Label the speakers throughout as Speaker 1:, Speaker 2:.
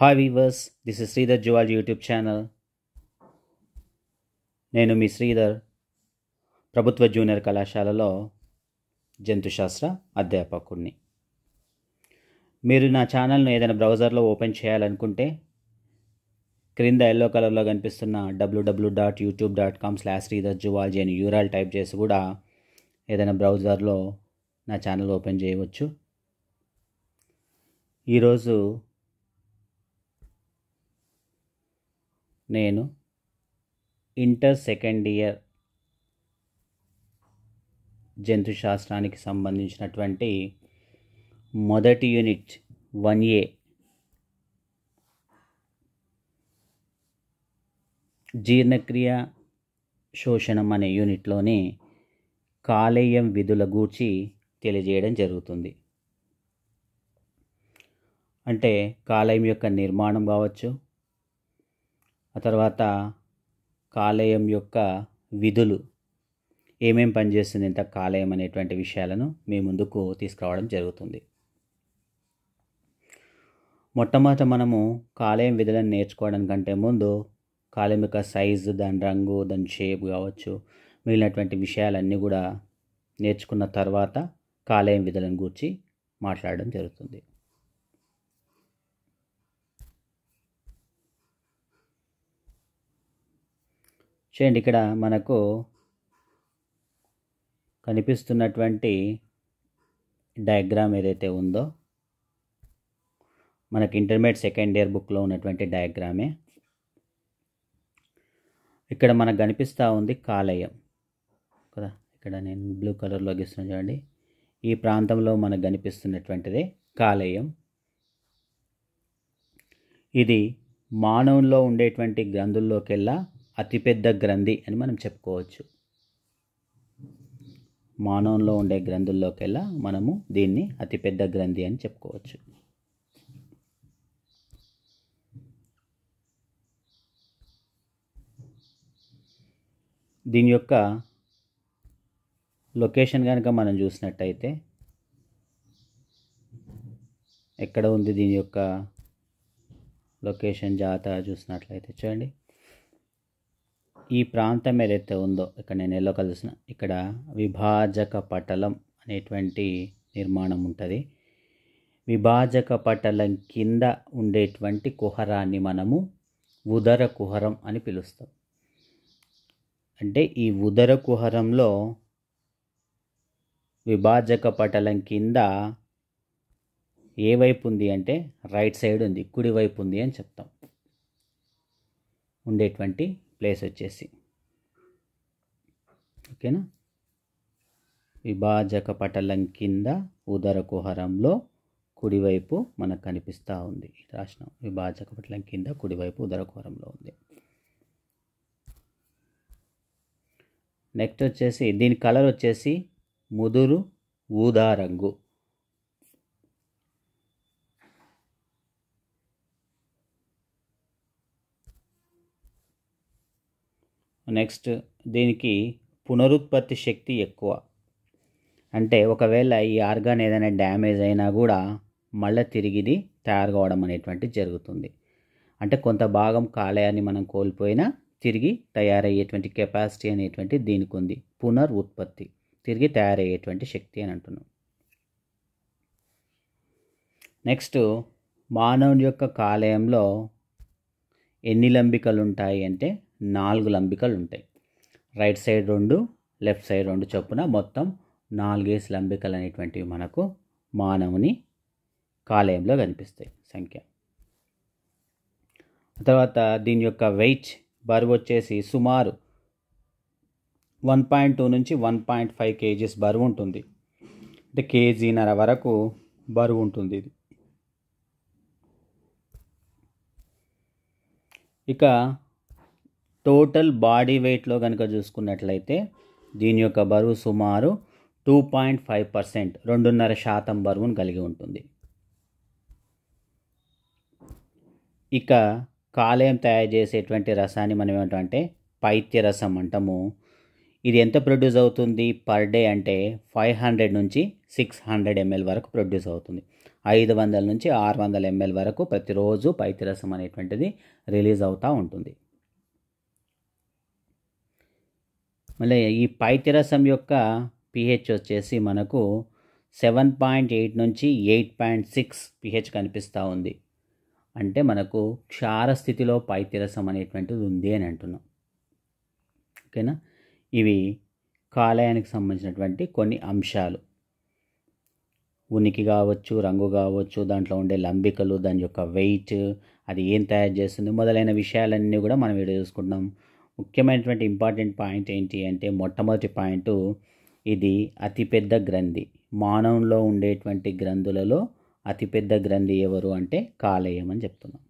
Speaker 1: hi viewers this is Sridhar zoology YouTube channel నేను మీ శ్రీధర్ ప్రభుత్వ జూనియర్ కళాశాలలో జంతుశాస్త్ర అధ్యాపకుడిని మీరు నా ఛానల్ను ఏదైనా బ్రౌజర్లో ఓపెన్ చేయాలనుకుంటే క్రింద ఎల్లో కలర్లో కనిపిస్తున్న WWW dot YouTube dot com slash Sridhar zoology అని యూరాల్ టైప్ చేసి కూడా ఏదైనా బ్రౌజర్లో నా ఛానల్ ఓపెన్ చేయవచ్చు ఈరోజు నేను ఇంటర్ సెకండ్ ఇయర్ జంతు శాస్త్రానికి సంబంధించినటువంటి మొదటి యూనిట్ వన్ ఏ జీర్ణక్రియ శోషణం అనే యూనిట్లోని కాలేయం విధుల గూర్చి తెలియజేయడం జరుగుతుంది అంటే కాలేయం యొక్క నిర్మాణం కావచ్చు ఆ తర్వాత కాలేయం యొక్క విధులు ఏమేం పనిచేస్తుంది ఇంత కాలేయం అనేటువంటి విషయాలను మీ ముందుకు తీసుకురావడం జరుగుతుంది మొట్టమొదట మనము కాలేయం విధులను నేర్చుకోవడానికంటే ముందు కాలేయం యొక్క సైజు దాని రంగు దాని షేప్ కావచ్చు మిగిలినటువంటి విషయాలన్నీ కూడా నేర్చుకున్న తర్వాత కాలేయం విధులను గురించి మాట్లాడడం జరుగుతుంది చూడండి ఇక్కడ మనకు కనిపిస్తున్నటువంటి డయాగ్రామ్ ఏదైతే ఉందో మనకి ఇంటర్మీడియట్ సెకండ్ ఇయర్ బుక్లో ఉన్నటువంటి డయాగ్రామే ఇక్కడ మనకు కనిపిస్తూ ఉంది కాలేయం కదా ఇక్కడ నేను బ్లూ కలర్లో గీస్తున్నాను చూడండి ఈ ప్రాంతంలో మనకు కనిపిస్తున్నటువంటిది కాలేయం ఇది మానవుల్లో ఉండేటువంటి గ్రంథుల్లోకెల్లా అతిపెద్ద గ్రంథి అని మనం చెప్పుకోవచ్చు మానవంలో ఉండే గ్రంథుల్లోకెల్లా మనము దీన్ని అతిపెద్ద గ్రంథి అని చెప్పుకోవచ్చు దీని యొక్క లొకేషన్ కనుక మనం చూసినట్టయితే ఎక్కడ ఉంది దీని యొక్క లొకేషన్ జాతర చూసినట్లయితే చూడండి ఈ ప్రాంతం ఏదైతే ఉందో ఇక్కడ నేను ఎల్లో కలిసిన ఇక్కడ విభాజక పటలం అనేటువంటి నిర్మాణం ఉంటుంది విభాజక పటలం కింద ఉండేటువంటి కుహరాన్ని మనము ఉదర కుహరం అని పిలుస్తాం అంటే ఈ ఉదర కుహరంలో విభాజక పటలం కింద ఏ వైపు ఉంది అంటే రైట్ సైడ్ ఉంది కుడి వైపు ఉంది అని చెప్తాం ఉండేటువంటి ప్లేస్ వచ్చేసి ఓకేనా విభాజక పటలం కింద ఉదర కుహరంలో కుడివైపు మనకు కనిపిస్తూ ఉంది రాష్ట్రం విభాజక పటలం కింద కుడివైపు ఉదర కుహరంలో ఉంది నెక్స్ట్ వచ్చేసి దీని కలర్ వచ్చేసి ముదురు ఊదా రంగు నెక్స్ట్ దీనికి పునరుత్పత్తి శక్తి ఎక్కువ అంటే ఒకవేళ ఈ ఆర్గాన్ ఏదైనా డ్యామేజ్ అయినా కూడా మళ్ళీ తిరిగిది తయారు కావడం అనేటువంటి జరుగుతుంది అంటే కొంత భాగం కాలేయాన్ని మనం కోల్పోయినా తిరిగి తయారయ్యేటువంటి కెపాసిటీ అనేటువంటి దీనికి ఉంది పునరుత్పత్తి తిరిగి తయారయ్యేటువంటి శక్తి అని అంటున్నాం నెక్స్ట్ మానవుని యొక్క కాలేయంలో ఎన్ని లంబికలు ఉంటాయి అంటే నాలుగు లంబికలు ఉంటాయి రైట్ సైడ్ రెండు లెఫ్ట్ సైడ్ రెండు చొప్పున మొత్తం నాలుగేసి లంబికలు అనేటువంటివి మనకు మానవుని కాలేయంలో కనిపిస్తాయి సంఖ్య తర్వాత దీని యొక్క వెయిట్ బరువు వచ్చేసి సుమారు వన్ పాయింట్ టూ నుంచి వన్ పాయింట్ ఫైవ్ కేజీస్ బరువు ఉంటుంది అంటే కేజీన్నర వరకు బరువు ఉంటుంది ఇది ఇక టోటల్ బాడీ వెయిట్లో కనుక చూసుకున్నట్లయితే దీని యొక్క బరువు సుమారు టూ పాయింట్ ఫైవ్ పర్సెంట్ రెండున్నర శాతం బరువును కలిగి ఉంటుంది ఇక కాలేయం తయారు చేసేటువంటి రసాన్ని మనం ఏమంటామంటే పైత్య రసం అంటాము ఇది ఎంత ప్రొడ్యూస్ అవుతుంది పర్ డే అంటే ఫైవ్ హండ్రెడ్ నుంచి సిక్స్ హండ్రెడ్ ఎంఎల్ వరకు ప్రొడ్యూస్ అవుతుంది ఐదు వందల నుంచి ఆరు వందల ఎంఎల్ వరకు ప్రతిరోజు పైత్య రసం అనేటువంటిది రిలీజ్ అవుతూ ఉంటుంది మళ్ళీ ఈ పైతిరసం యొక్క పిహెచ్ వచ్చేసి మనకు సెవెన్ పాయింట్ ఎయిట్ నుంచి ఎయిట్ పాయింట్ సిక్స్ పిహెచ్ కనిపిస్తూ ఉంది అంటే మనకు క్షార స్థితిలో పైతిరసం అనేటువంటిది ఉంది అని అంటున్నాం ఓకేనా ఇవి కాలయానికి సంబంధించినటువంటి కొన్ని అంశాలు ఉనికి కావచ్చు రంగు కావచ్చు దాంట్లో ఉండే లంబికలు దాని యొక్క వెయిట్ అది ఏం తయారు చేస్తుంది మొదలైన విషయాలన్నీ కూడా మనం ఇక్కడ చూసుకుంటున్నాం ముఖ్యమైనటువంటి ఇంపార్టెంట్ పాయింట్ ఏంటి అంటే మొట్టమొదటి పాయింట్ ఇది అతిపెద్ద గ్రంథి మానవంలో ఉండేటువంటి గ్రంథులలో అతిపెద్ద గ్రంథి ఎవరు అంటే కాలేయం అని చెప్తున్నాం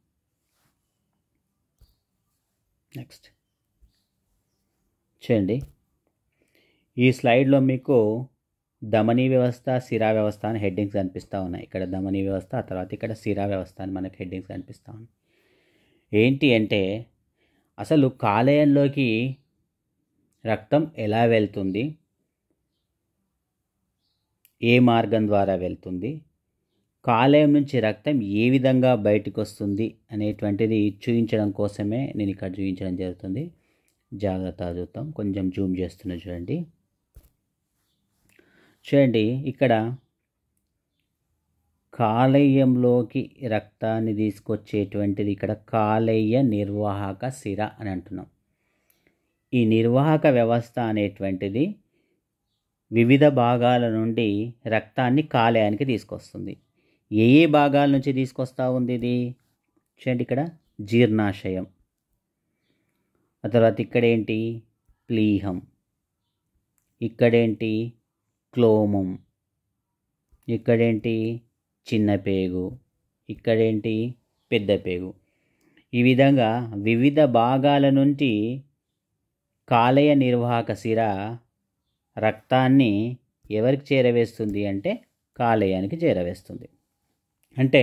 Speaker 1: నెక్స్ట్ చూడండి ఈ స్లైడ్లో మీకు ధమనీ వ్యవస్థ సిరా వ్యవస్థ అని హెడ్డింగ్స్ కనిపిస్తూ ఉన్నాయి ఇక్కడ ధమనీ వ్యవస్థ ఆ తర్వాత ఇక్కడ సిరా వ్యవస్థ అని మనకు హెడ్డింగ్స్ కనిపిస్తూ ఉన్నాయి ఏంటి అంటే అసలు కాలేయంలోకి రక్తం ఎలా వెళ్తుంది ఏ మార్గం ద్వారా వెళ్తుంది కాలేయం నుంచి రక్తం ఏ విధంగా బయటకు వస్తుంది అనేటువంటిది చూపించడం కోసమే నేను ఇక్కడ చూపించడం జరుగుతుంది జాగ్రత్త చూద్దాం కొంచెం జూమ్ చేస్తున్నా చూడండి చూడండి ఇక్కడ కాలేయంలోకి రక్తాన్ని తీసుకొచ్చేటువంటిది ఇక్కడ కాలేయ నిర్వాహక సిర అని అంటున్నాం ఈ నిర్వాహక వ్యవస్థ అనేటువంటిది వివిధ భాగాల నుండి రక్తాన్ని కాలేయానికి తీసుకొస్తుంది ఏ ఏ భాగాల నుంచి తీసుకొస్తూ ఉంది ఇది చూడండి ఇక్కడ జీర్ణాశయం ఆ తర్వాత ఇక్కడేంటి ప్లీహం ఇక్కడేంటి క్లోమం ఇక్కడేంటి చిన్న పేగు ఇక్కడేంటి పెద్ద పేగు ఈ విధంగా వివిధ భాగాల నుండి కాలేయ నిర్వాహక సిర రక్తాన్ని ఎవరికి చేరవేస్తుంది అంటే కాలేయానికి చేరవేస్తుంది అంటే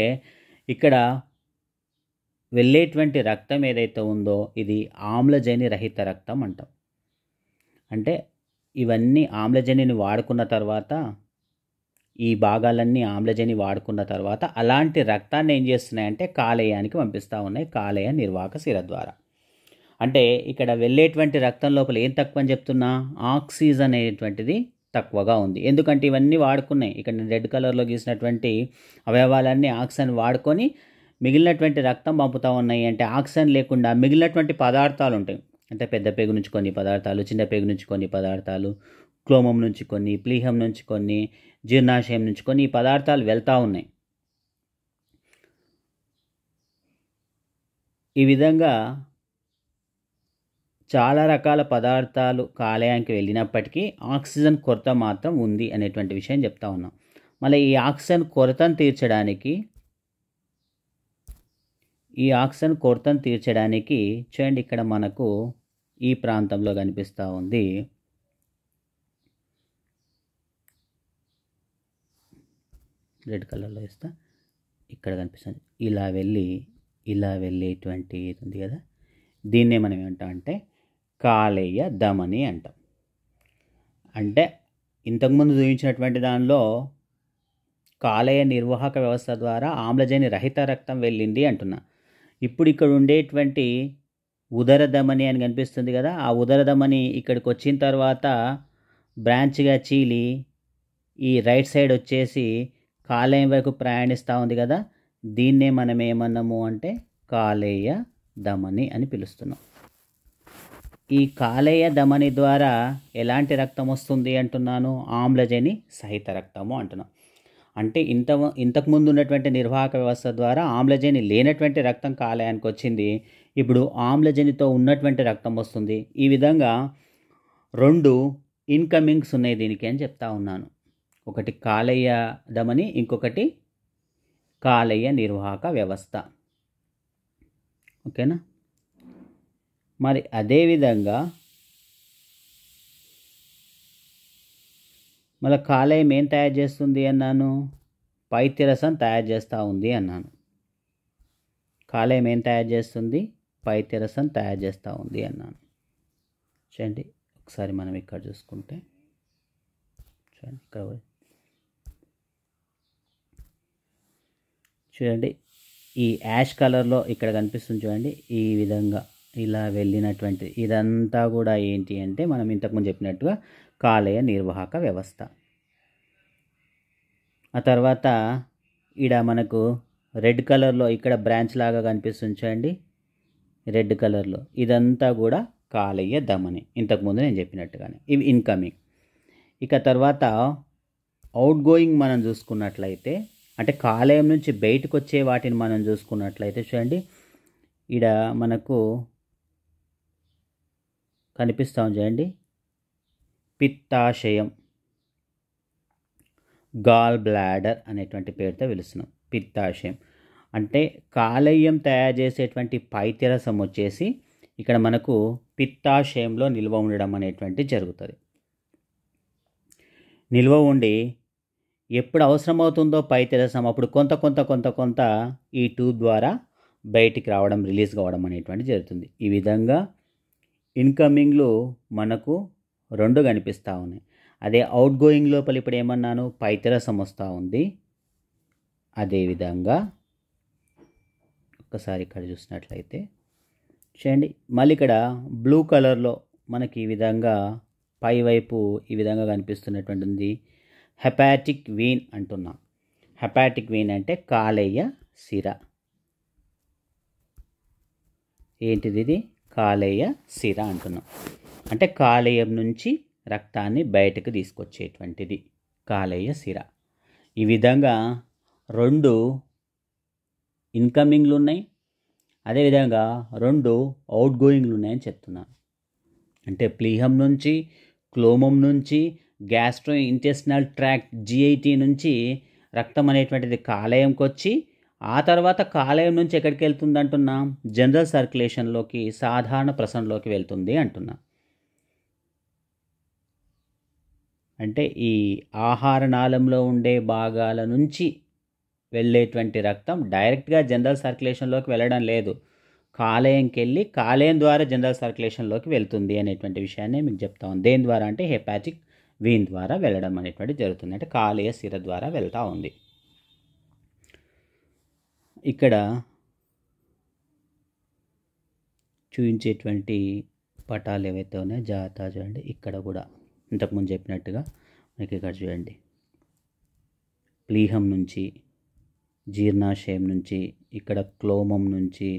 Speaker 1: ఇక్కడ వెళ్ళేటువంటి రక్తం ఏదైతే ఉందో ఇది ఆమ్లజని రహిత రక్తం అంటాం అంటే ఇవన్నీ ఆమ్లజనిని వాడుకున్న తర్వాత ఈ భాగాలన్నీ ఆమ్లజని వాడుకున్న తర్వాత అలాంటి రక్తాన్ని ఏం చేస్తున్నాయంటే కాలేయానికి పంపిస్తూ ఉన్నాయి కాలేయ నిర్వాహక శిర ద్వారా అంటే ఇక్కడ వెళ్ళేటువంటి రక్తం లోపల ఏం తక్కువ అని చెప్తున్నా ఆక్సిజన్ అనేటువంటిది తక్కువగా ఉంది ఎందుకంటే ఇవన్నీ వాడుకున్నాయి ఇక్కడ నేను రెడ్ కలర్లో గీసినటువంటి అవయవాలన్నీ ఆక్సిజన్ వాడుకొని మిగిలినటువంటి రక్తం పంపుతూ ఉన్నాయి అంటే ఆక్సిజన్ లేకుండా మిగిలినటువంటి పదార్థాలు ఉంటాయి అంటే పెద్ద పేగు నుంచి కొన్ని పదార్థాలు చిన్న పేగు నుంచి కొన్ని పదార్థాలు క్లోమం నుంచి కొన్ని ప్లీహం నుంచి కొన్ని జీర్ణాశయం నుంచి కొన్ని పదార్థాలు వెళ్తూ ఉన్నాయి ఈ విధంగా చాలా రకాల పదార్థాలు కాలేయానికి వెళ్ళినప్పటికీ ఆక్సిజన్ కొరత మాత్రం ఉంది అనేటువంటి విషయం చెప్తా ఉన్నాం మళ్ళీ ఈ ఆక్సిజన్ కొరతను తీర్చడానికి ఈ ఆక్సిజన్ కొరతను తీర్చడానికి చూడండి ఇక్కడ మనకు ఈ ప్రాంతంలో కనిపిస్తూ ఉంది రెడ్ కలర్లో ఇస్తా ఇక్కడ కనిపిస్తుంది ఇలా వెళ్ళి ఇలా వెళ్ళేటువంటి ఉంది కదా దీన్నే మనం ఏమంటాం అంటే కాలేయ దమని అంటాం అంటే ఇంతకుముందు చూపించినటువంటి దానిలో కాలేయ నిర్వాహక వ్యవస్థ ద్వారా ఆమ్లజని రహిత రక్తం వెళ్ళింది అంటున్నా ఇప్పుడు ఇక్కడ ఉండేటువంటి ఉదర దమని అని కనిపిస్తుంది కదా ఆ ఉదర దమని ఇక్కడికి వచ్చిన తర్వాత బ్రాంచ్గా చీలి ఈ రైట్ సైడ్ వచ్చేసి కాలేయం వరకు ప్రయాణిస్తూ ఉంది కదా దీన్నే మనం ఏమన్నాము అంటే కాలేయ ధమని అని పిలుస్తున్నాం ఈ కాలేయ ధమని ద్వారా ఎలాంటి రక్తం వస్తుంది అంటున్నాను ఆమ్లజని సహిత రక్తము అంటున్నాం అంటే ఇంత ఇంతకుముందు ఉన్నటువంటి నిర్వాహక వ్యవస్థ ద్వారా ఆమ్లజని లేనటువంటి రక్తం కాలేయానికి వచ్చింది ఇప్పుడు ఆమ్లజనితో ఉన్నటువంటి రక్తం వస్తుంది ఈ విధంగా రెండు ఇన్కమింగ్స్ ఉన్నాయి దీనికి అని చెప్తా ఉన్నాను ఒకటి కాలేయ దమని ఇంకొకటి కాలేయ నిర్వాహక వ్యవస్థ ఓకేనా మరి అదేవిధంగా మళ్ళీ కాలేయం ఏం తయారు చేస్తుంది అన్నాను పైతిరసం తయారు చేస్తూ ఉంది అన్నాను కాలేయం ఏం తయారు చేస్తుంది పైతిరసం తయారు చేస్తూ ఉంది అన్నాను చూడండి ఒకసారి మనం ఇక్కడ చూసుకుంటే చూడండి ఇక్కడ చూడండి ఈ యాష్ కలర్లో ఇక్కడ కనిపిస్తుంది చూడండి ఈ విధంగా ఇలా వెళ్ళినటువంటి ఇదంతా కూడా ఏంటి అంటే మనం ఇంతకుముందు చెప్పినట్టుగా కాలేయ నిర్వాహక వ్యవస్థ ఆ తర్వాత ఈడ మనకు రెడ్ కలర్లో ఇక్కడ బ్రాంచ్ లాగా కనిపిస్తుంది చూడండి రెడ్ కలర్లో ఇదంతా కూడా కాలేయ దమని ఇంతకుముందు నేను చెప్పినట్టుగానే ఇవి ఇన్కమింగ్ ఇక తర్వాత అవుట్ గోయింగ్ మనం చూసుకున్నట్లయితే అంటే కాలేయం నుంచి బయటకు వచ్చే వాటిని మనం చూసుకున్నట్లయితే చూడండి ఈడ మనకు కనిపిస్తాం చూడండి పిత్తాశయం గాల్ బ్లాడర్ అనేటువంటి పేరుతో పిలుస్తున్నాం పిత్తాశయం అంటే కాలేయం తయారు చేసేటువంటి పైత్యరసం వచ్చేసి ఇక్కడ మనకు పిత్తాశయంలో నిల్వ ఉండడం అనేటువంటి జరుగుతుంది నిల్వ ఉండి ఎప్పుడు అవసరమవుతుందో పై తెలుసాం అప్పుడు కొంత కొంత కొంత కొంత ఈ ట్యూబ్ ద్వారా బయటికి రావడం రిలీజ్ కావడం అనేటువంటి జరుగుతుంది ఈ విధంగా ఇన్కమింగ్లు మనకు రెండు కనిపిస్తూ ఉన్నాయి అదే అవుట్ గోయింగ్ లోపల ఇప్పుడు ఏమన్నాను పైతరసం వస్తూ ఉంది అదేవిధంగా ఒక్కసారి ఇక్కడ చూసినట్లయితే చూడండి మళ్ళీ ఇక్కడ బ్లూ కలర్లో మనకి ఈ విధంగా పై వైపు ఈ విధంగా కనిపిస్తున్నటువంటి ఉంది హెపాటిక్ వెయిన్ అంటున్నాం హెపాటిక్ వెయిన్ అంటే కాలేయ సిర ఏంటిది ఇది కాలేయ సిర అంటున్నాం అంటే కాలేయం నుంచి రక్తాన్ని బయటకు తీసుకొచ్చేటువంటిది కాలేయ సిర ఈ విధంగా రెండు ఇన్కమింగ్లు ఉన్నాయి అదేవిధంగా రెండు అవుట్ గోయింగ్లు ఉన్నాయని చెప్తున్నాను అంటే ప్లీహం నుంచి క్లోమం నుంచి గ్యాస్ట్రో ఇంటెస్టినల్ ట్రాక్ జిఐటీ నుంచి రక్తం అనేటువంటిది కాలేయంకి వచ్చి ఆ తర్వాత కాలేయం నుంచి ఎక్కడికి వెళ్తుంది అంటున్నా జనరల్ సర్క్యులేషన్లోకి సాధారణ ప్రసరణలోకి వెళ్తుంది అంటున్నా అంటే ఈ ఆహార నాళంలో ఉండే భాగాల నుంచి వెళ్ళేటువంటి రక్తం డైరెక్ట్గా జనరల్ సర్క్యులేషన్లోకి వెళ్ళడం లేదు కాలేయంకి వెళ్ళి కాలేయం ద్వారా జనరల్ సర్క్యులేషన్లోకి వెళ్తుంది అనేటువంటి విషయాన్ని మీకు చెప్తాం దేని ద్వారా అంటే హెపాటిక్ వీన్ ద్వారా వెళ్ళడం అనేటువంటి జరుగుతుంది అంటే కాలేయ సిర ద్వారా వెళ్తూ ఉంది ఇక్కడ చూపించేటువంటి పటాలు ఏవైతే ఉన్నాయో జాగ్రత్త చూడండి ఇక్కడ కూడా ఇంతకుముందు చెప్పినట్టుగా మీకు ఇక్కడ చూడండి ప్లీహం నుంచి జీర్ణాశయం నుంచి ఇక్కడ క్లోమం నుంచి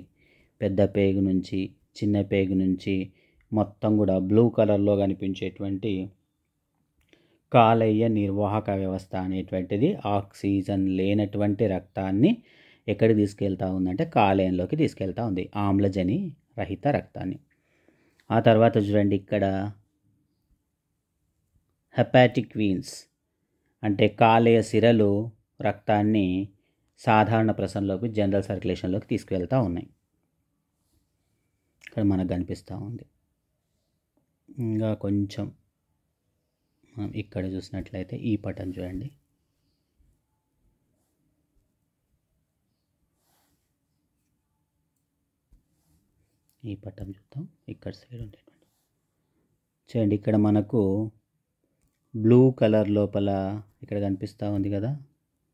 Speaker 1: పెద్ద పేగు నుంచి చిన్న పేగు నుంచి మొత్తం కూడా బ్లూ కలర్లో కనిపించేటువంటి కాలేయ నిర్వాహక వ్యవస్థ అనేటువంటిది ఆక్సిజన్ లేనటువంటి రక్తాన్ని ఎక్కడికి తీసుకెళ్తా ఉందంటే కాలేయంలోకి తీసుకెళ్తా ఉంది ఆమ్లజని రహిత రక్తాన్ని ఆ తర్వాత చూడండి ఇక్కడ హెపాటిక్ వీన్స్ అంటే కాలేయ సిరలు రక్తాన్ని సాధారణ ప్రసంలోకి జనరల్ సర్క్యులేషన్లోకి తీసుకువెళ్తూ ఉన్నాయి ఇక్కడ మనకు కనిపిస్తూ ఉంది ఇంకా కొంచెం మనం ఇక్కడ చూసినట్లయితే ఈ పటం చూడండి ఈ పటం చూద్దాం ఇక్కడ సైడ్ ఉండేటువంటి చూడండి ఇక్కడ మనకు బ్లూ కలర్ లోపల ఇక్కడ కనిపిస్తూ ఉంది కదా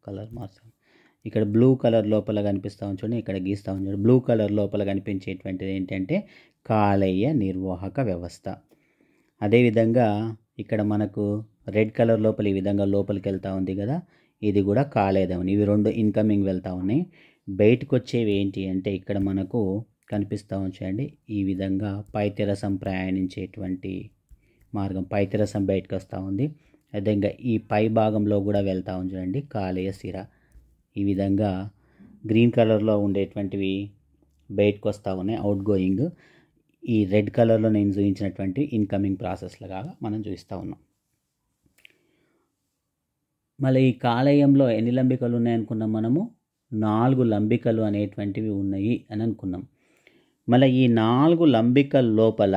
Speaker 1: కలర్ మార్చాం ఇక్కడ బ్లూ కలర్ లోపల కనిపిస్తూ ఉంచండి ఇక్కడ గీస్తూ చూడండి బ్లూ కలర్ లోపల కనిపించేటువంటిది ఏంటంటే కాలేయ నిర్వాహక వ్యవస్థ అదేవిధంగా ఇక్కడ మనకు రెడ్ కలర్ లోపల ఈ విధంగా లోపలికి వెళ్తూ ఉంది కదా ఇది కూడా కాలేదమని ఇవి రెండు ఇన్కమింగ్ వెళ్తూ ఉన్నాయి బయటకు వచ్చేవి ఏంటి అంటే ఇక్కడ మనకు కనిపిస్తూ ఉంచండి ఈ విధంగా పైతిరసం ప్రయాణించేటువంటి మార్గం పైతిరసం బయటకు వస్తూ ఉంది అదేవిధంగా ఈ పై భాగంలో కూడా వెళ్తూ ఉంచండి కాలేయ సిర ఈ విధంగా గ్రీన్ కలర్లో ఉండేటువంటివి బయటకు వస్తూ ఉన్నాయి అవుట్ గోయింగ్ ఈ రెడ్ కలర్లో నేను చూపించినటువంటి ఇన్కమింగ్ ప్రాసెస్లుగా మనం చూపిస్తూ ఉన్నాం మళ్ళీ ఈ కాలేయంలో ఎన్ని లంబికలు ఉన్నాయనుకున్నాం మనము నాలుగు లంబికలు అనేటువంటివి ఉన్నాయి అని అనుకున్నాం మళ్ళీ ఈ నాలుగు లంబికల లోపల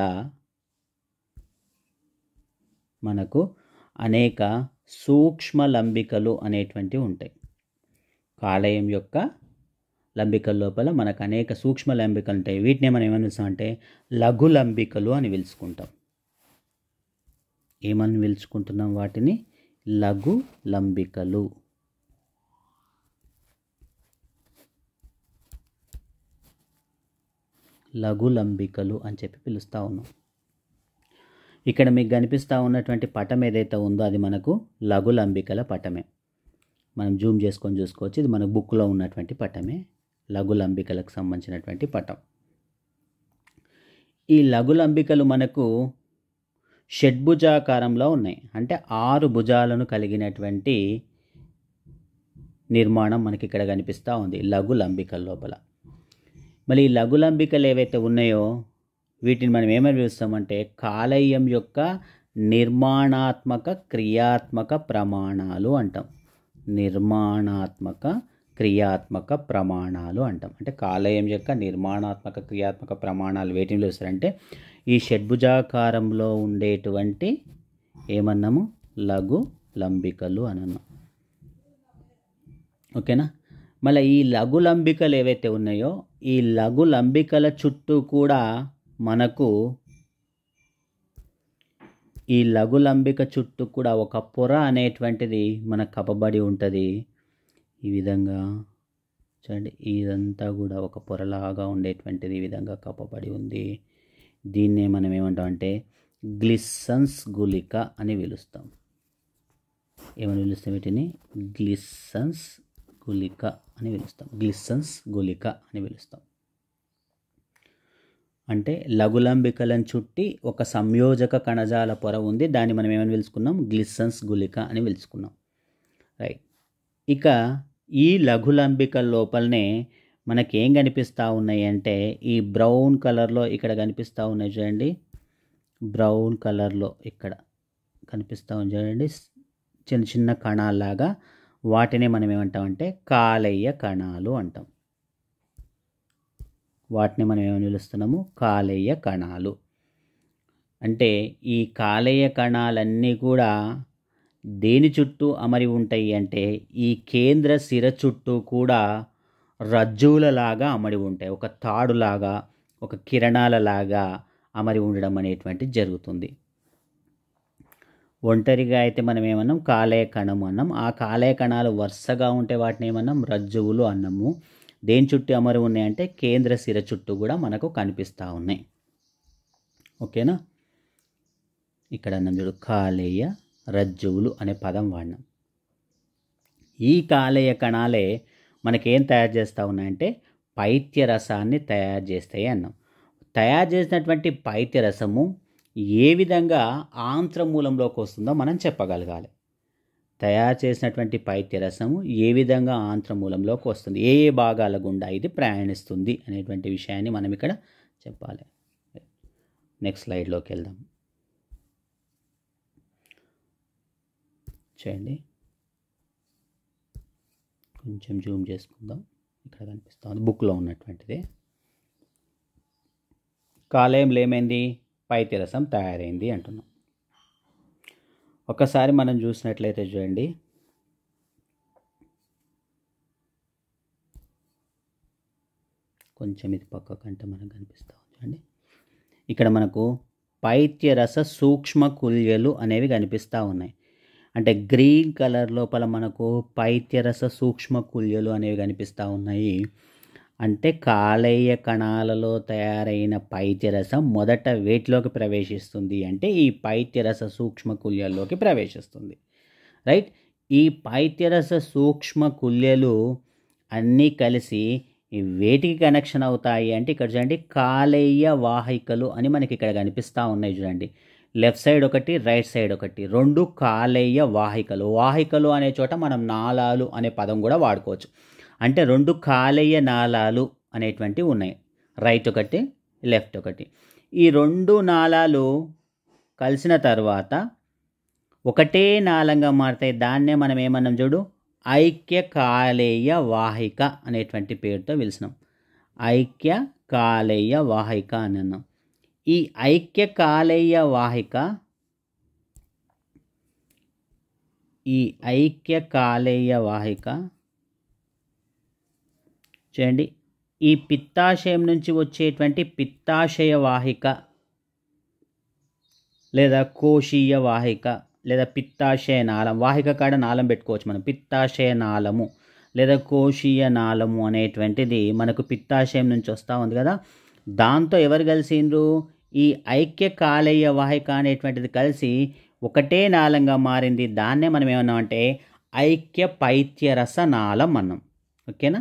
Speaker 1: మనకు అనేక సూక్ష్మ లంబికలు అనేటువంటివి ఉంటాయి కాలేయం యొక్క లంబికల లోపల మనకు అనేక సూక్ష్మ లంబికలు ఉంటాయి వీటిని మనం ఏమని పిలుస్తామంటే లఘు లంబికలు అని పిలుచుకుంటాం ఏమని పిలుచుకుంటున్నాం వాటిని లఘు లంబికలు లఘు లంబికలు అని చెప్పి పిలుస్తూ ఉన్నాం ఇక్కడ మీకు కనిపిస్తూ ఉన్నటువంటి పటం ఏదైతే ఉందో అది మనకు లఘు లంబికల పటమే మనం జూమ్ చేసుకొని చూసుకోవచ్చు ఇది మన బుక్లో ఉన్నటువంటి పటమే లఘులంబికలకు సంబంధించినటువంటి పటం ఈ లఘులంబికలు మనకు షడ్భుజాకారంలో ఉన్నాయి అంటే ఆరు భుజాలను కలిగినటువంటి నిర్మాణం మనకి ఇక్కడ కనిపిస్తూ ఉంది లఘులంబికల లోపల మళ్ళీ ఈ లఘులంబికలు ఏవైతే ఉన్నాయో వీటిని మనం ఏమని పిలుస్తామంటే కాలేయం యొక్క నిర్మాణాత్మక క్రియాత్మక ప్రమాణాలు అంటాం నిర్మాణాత్మక క్రియాత్మక ప్రమాణాలు అంటాం అంటే కాలేయం యొక్క నిర్మాణాత్మక క్రియాత్మక ప్రమాణాలు వేటిని చూస్తారంటే ఈ షడ్భుజాకారంలో ఉండేటువంటి ఏమన్నాము లఘు లంబికలు అని ఓకేనా మళ్ళీ ఈ లఘు లంబికలు ఏవైతే ఉన్నాయో ఈ లఘు లంబికల చుట్టూ కూడా మనకు ఈ లఘు లంబిక చుట్టూ కూడా ఒక పొర అనేటువంటిది మనకు కప్పబడి ఉంటుంది ఈ విధంగా చూడండి ఇదంతా కూడా ఒక పొరలాగా ఉండేటువంటిది ఈ విధంగా కప్పబడి ఉంది దీన్నే మనం ఏమంటాం అంటే గ్లిస్సన్స్ గులిక అని పిలుస్తాం ఏమని పిలుస్తాం వీటిని గ్లిస్సన్స్ గులిక అని పిలుస్తాం గ్లిస్సన్స్ గులిక అని పిలుస్తాం అంటే లఘులంబికలను చుట్టి ఒక సంయోజక కణజాల పొర ఉంది దాన్ని మనం ఏమని పిలుచుకున్నాం గ్లిస్సన్స్ గులిక అని పిలుచుకున్నాం రైట్ ఇక ఈ లఘులంబిక లోపలనే మనకేం కనిపిస్తూ ఉన్నాయి అంటే ఈ బ్రౌన్ కలర్లో ఇక్కడ కనిపిస్తూ ఉన్నాయి చూడండి బ్రౌన్ కలర్లో ఇక్కడ కనిపిస్తూ ఉంది చూడండి చిన్న చిన్న కణాల్లాగా వాటిని మనం ఏమంటామంటే కాలయ్య కణాలు అంటాం వాటిని మనం ఏమని పిలుస్తున్నాము కాలయ్య కణాలు అంటే ఈ కాలయ్య కణాలన్నీ కూడా దేని చుట్టూ అమరి ఉంటాయి అంటే ఈ కేంద్ర సిర చుట్టూ కూడా రజ్జువులలాగా అమరి ఉంటాయి ఒక తాడులాగా ఒక కిరణాలలాగా అమరి ఉండడం అనేటువంటి జరుగుతుంది ఒంటరిగా అయితే మనం ఏమన్నాం కాలే కణము అన్నాం ఆ కాలే కణాలు వరుసగా ఉంటే వాటిని ఏమన్నాం రజ్జువులు అన్నాము దేని చుట్టూ అమరి ఉన్నాయంటే కేంద్ర సిర చుట్టూ కూడా మనకు కనిపిస్తూ ఉన్నాయి ఓకేనా ఇక్కడ అన్నం చూడు కాలేయ రజ్జువులు అనే పదం వాడినాం ఈ కాలేయ కణాలే మనకేం తయారు చేస్తూ ఉన్నాయంటే పైత్య రసాన్ని తయారు చేస్తాయి అన్నాం తయారు చేసినటువంటి పైత్య రసము ఏ విధంగా ఆంత్రమూలంలోకి వస్తుందో మనం చెప్పగలగాలి తయారు చేసినటువంటి పైత్య రసము ఏ విధంగా ఆంత్రమూలంలోకి వస్తుంది ఏ ఏ భాగాల గుండా ఇది ప్రయాణిస్తుంది అనేటువంటి విషయాన్ని మనం ఇక్కడ చెప్పాలి నెక్స్ట్ స్లైడ్లోకి వెళ్దాం చేయండి కొంచెం జూమ్ చేసుకుందాం ఇక్కడ కనిపిస్తుంది బుక్లో ఉన్నటువంటిది కాలేయం లేమైంది పైతి రసం తయారైంది అంటున్నాం ఒకసారి మనం చూసినట్లయితే చూడండి కొంచెం ఇది పక్క కంటే మనకు కనిపిస్తూ చూడండి ఇక్కడ మనకు పైత్యరస సూక్ష్మ కుల్యలు అనేవి కనిపిస్తూ ఉన్నాయి అంటే గ్రీన్ కలర్ లోపల మనకు పైత్యరస సూక్ష్మ కుల్యలు అనేవి కనిపిస్తూ ఉన్నాయి అంటే కాలేయ కణాలలో తయారైన పైత్యరసం మొదట వేటిలోకి ప్రవేశిస్తుంది అంటే ఈ పైత్యరస సూక్ష్మ కుల్యల్లోకి ప్రవేశిస్తుంది రైట్ ఈ పైత్యరస సూక్ష్మ కుల్యలు అన్నీ కలిసి వేటికి కనెక్షన్ అవుతాయి అంటే ఇక్కడ చూడండి కాలేయ వాహికలు అని మనకి ఇక్కడ కనిపిస్తూ ఉన్నాయి చూడండి లెఫ్ట్ సైడ్ ఒకటి రైట్ సైడ్ ఒకటి రెండు కాలేయ వాహికలు వాహికలు అనే చోట మనం నాళాలు అనే పదం కూడా వాడుకోవచ్చు అంటే రెండు కాలేయ నాళాలు అనేటువంటివి ఉన్నాయి రైట్ ఒకటి లెఫ్ట్ ఒకటి ఈ రెండు నాళాలు కలిసిన తర్వాత ఒకటే నాళంగా మారుతాయి దాన్నే మనం ఏమన్నాం చూడు ఐక్య కాలేయ వాహిక అనేటువంటి పేరుతో పిలిచినాం ఐక్య కాలేయ వాహిక అని అన్నాం ఈ ఐక్య కాలేయ వాహిక ఈ ఐక్య కాలేయ వాహిక చూడండి ఈ పిత్తాశయం నుంచి వచ్చేటువంటి పిత్తాశయ వాహిక లేదా కోశీయ వాహిక లేదా పిత్తాశయ నాళం వాహిక కాడ నాళం పెట్టుకోవచ్చు మనం పిత్తాశయ నాళము లేదా కోశీయ నాళము అనేటువంటిది మనకు పిత్తాశయం నుంచి వస్తూ ఉంది కదా దాంతో ఎవరు కలిసిండ్రు ఈ ఐక్య కాలేయ వాహిక అనేటువంటిది కలిసి ఒకటే నాళంగా మారింది దాన్నే మనం ఏమన్నామంటే ఐక్య పైత్యరస నాళం అన్నాం ఓకేనా